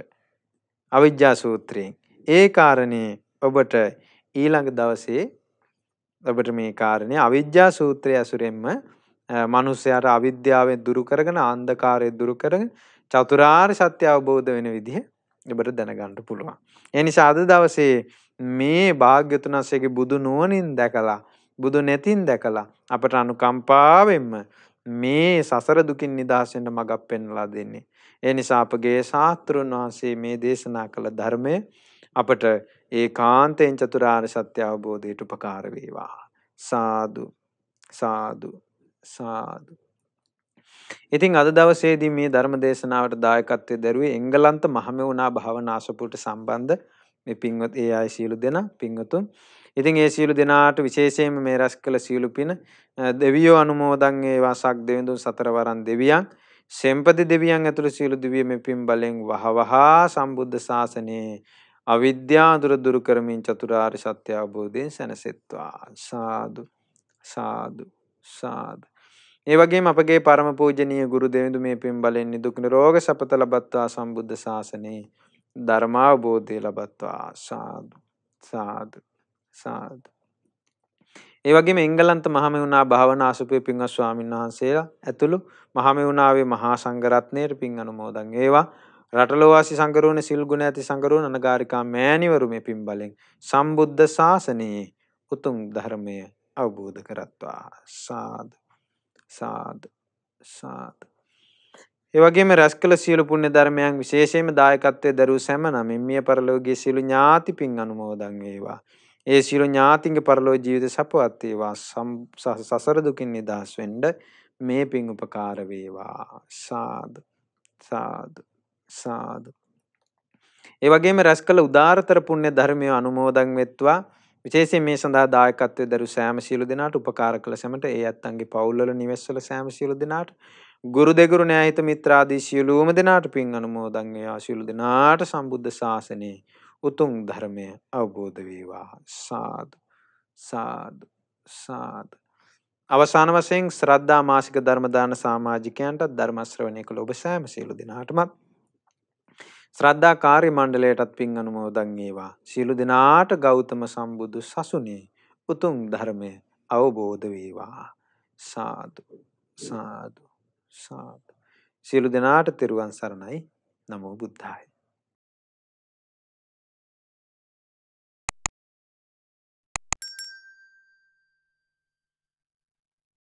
අවිජ්ජා සූත්‍රයෙන්. ඒ කාරණේ ඔබට ඊළඟ දවසේ ඔබට මේ කාරණේ අවිජ්ජා සූත්‍රය ඇසුරෙන්ම මනුස්සයාට අවිද්‍යාවෙන් දුරු කරගෙන අන්ධකාරය දුරු කරගෙන චතුරාර්ය සත්‍ය අවබෝධ වෙන විදිහ ඔබට දැනගන්න පුළුවන්. ඒ නිසා අද දවසේ මේ භාග්‍යතුන් වහන්සේගේ බුදු නුවණින් දැකලා බුදු නැතින් දැකලා අපට අනුකම්පාවෙන්ම මේ සසර දුකින් නිදහස් වෙන්න මඟක් පෙන්වලා දෙන්නේ. ඒ නිසා අපගේ ශාස්ත්‍රුන් වහන්සේ මේ දේශනා කළ ධර්මය අපට ඒකාන්තයෙන් චතුරාර්ය සත්‍ය අවබෝධයට උපකාර වේවා. සාදු සාදු සාදු ඉතින් අද දවසේදී මේ ධර්ම දේශනාවට දායකත්වය දැරුවේ එංගලන්ත මහමෙවුනා භාවනාසපුවට සම්බන්ධ මේ පින්වත් ඒ අය සියලු දෙනා පින්වතුන් ඉතින් ඒ සියලු දෙනාට විශේෂයෙන්ම මේ රැස් කළ සියලු පින දෙවියෝ අනුමෝදන් ඒවා සක් දෙවිඳුන් සතරවරන් දෙවියන් සෙම්පති දෙවියන් ඇතුළු සියලු දිවිය මේ පින් බලෙන් වහවහා සම්බුද්ධ ශාසනයේ අවිද්‍යාදුර දුරු කරමින් චතුරාර්ය සත්‍ය අවබෝධයෙන් සැනසෙත්වා සාදු සාදු සාදු ඒ වගේම අපගේ පරම පූජනීය ගුරු දෙවිඳු මේ පින් බලෙන් නිදුක් නිරෝග සපත ලබත්වා සම්බුද්ධ ශාසනයේ ධර්මාවබෝධය ලබත්වා සාදු සාදු සාධ. ඒවගේ එංගලන්ත මහම වුණා භාවන අසුපය පිංහ ස්වාමීන් වහන්සේලා ඇතුළු මහම වුණාවේ මහා සංගරත්නයට පින් අනුමෝදන් ඒවා රටලවාසි සංකරුවන සිල්ගුණ ඇති සංකරුවන අනගාරිකා මෑනිවරු මේ පින් බලෙන් සම්බුද්ධ ශාසනයේ උතුම් ධර්මය අවබෝධ කරත්වා සාධ සාධ සාධ. ඒවගේම රැස්කල සියලු පුුණ්‍ය ධර්මයන් විශේෂයම දායකත්වය දරු සැම නමින් මිය පරලෝගේ සියලු ඥාති පින් අනුමෝදන් ඒවා. ඒ සියලු ඥාතින්ගේ පරලෝ ජීවිත සපවත් වේවා සසර දුකින් නිදහස් වෙන්න මේ පින් උපකාර වේවා සාදු සාදු සාදු ඒ වගේම රැස් කළ උදාාරතර පුණ්‍ය ධර්මය අනුමෝදන් වෙත්වා විශේෂයෙන් මේ සඳහා දායකත්වයේ දරු සෑම සියලු දෙනාට උපකාර කළ සැමට ඒ ඇත්තන්ගේ පවුල්වල නිවෙස්වල සෑම සියලු දෙනාට ගුරු දෙගුරු න්‍යායිත මිත්‍රාදී සියලුම දෙනාට පින් අනුමෝදන් වේවා සියලු දෙනාට සම්බුද්ධ ශාසනයේ උතුම් ධර්මය අවබෝධ වේවා සාදු සාදු සාදු අවසාන වශයෙන් ශ්‍රද්ධා මාසික ධර්ම දාන සමාජිකයන්ටත් ධර්ම ශ්‍රවණය කළ ඔබ සෑම සියලු දෙනාටමත් ශ්‍රද්ධා කාර්ය මණ්ඩලයටත් පින් අනුමෝදන් වේවා සියලු දෙනාට ගෞතම සම්බුදු සසුනේ උතුම් ධර්මය අවබෝධ වේවා සාදු සාදු සාදු සියලු දෙනාට තෙරුවන් සරණයි නමෝ බුද්ධායි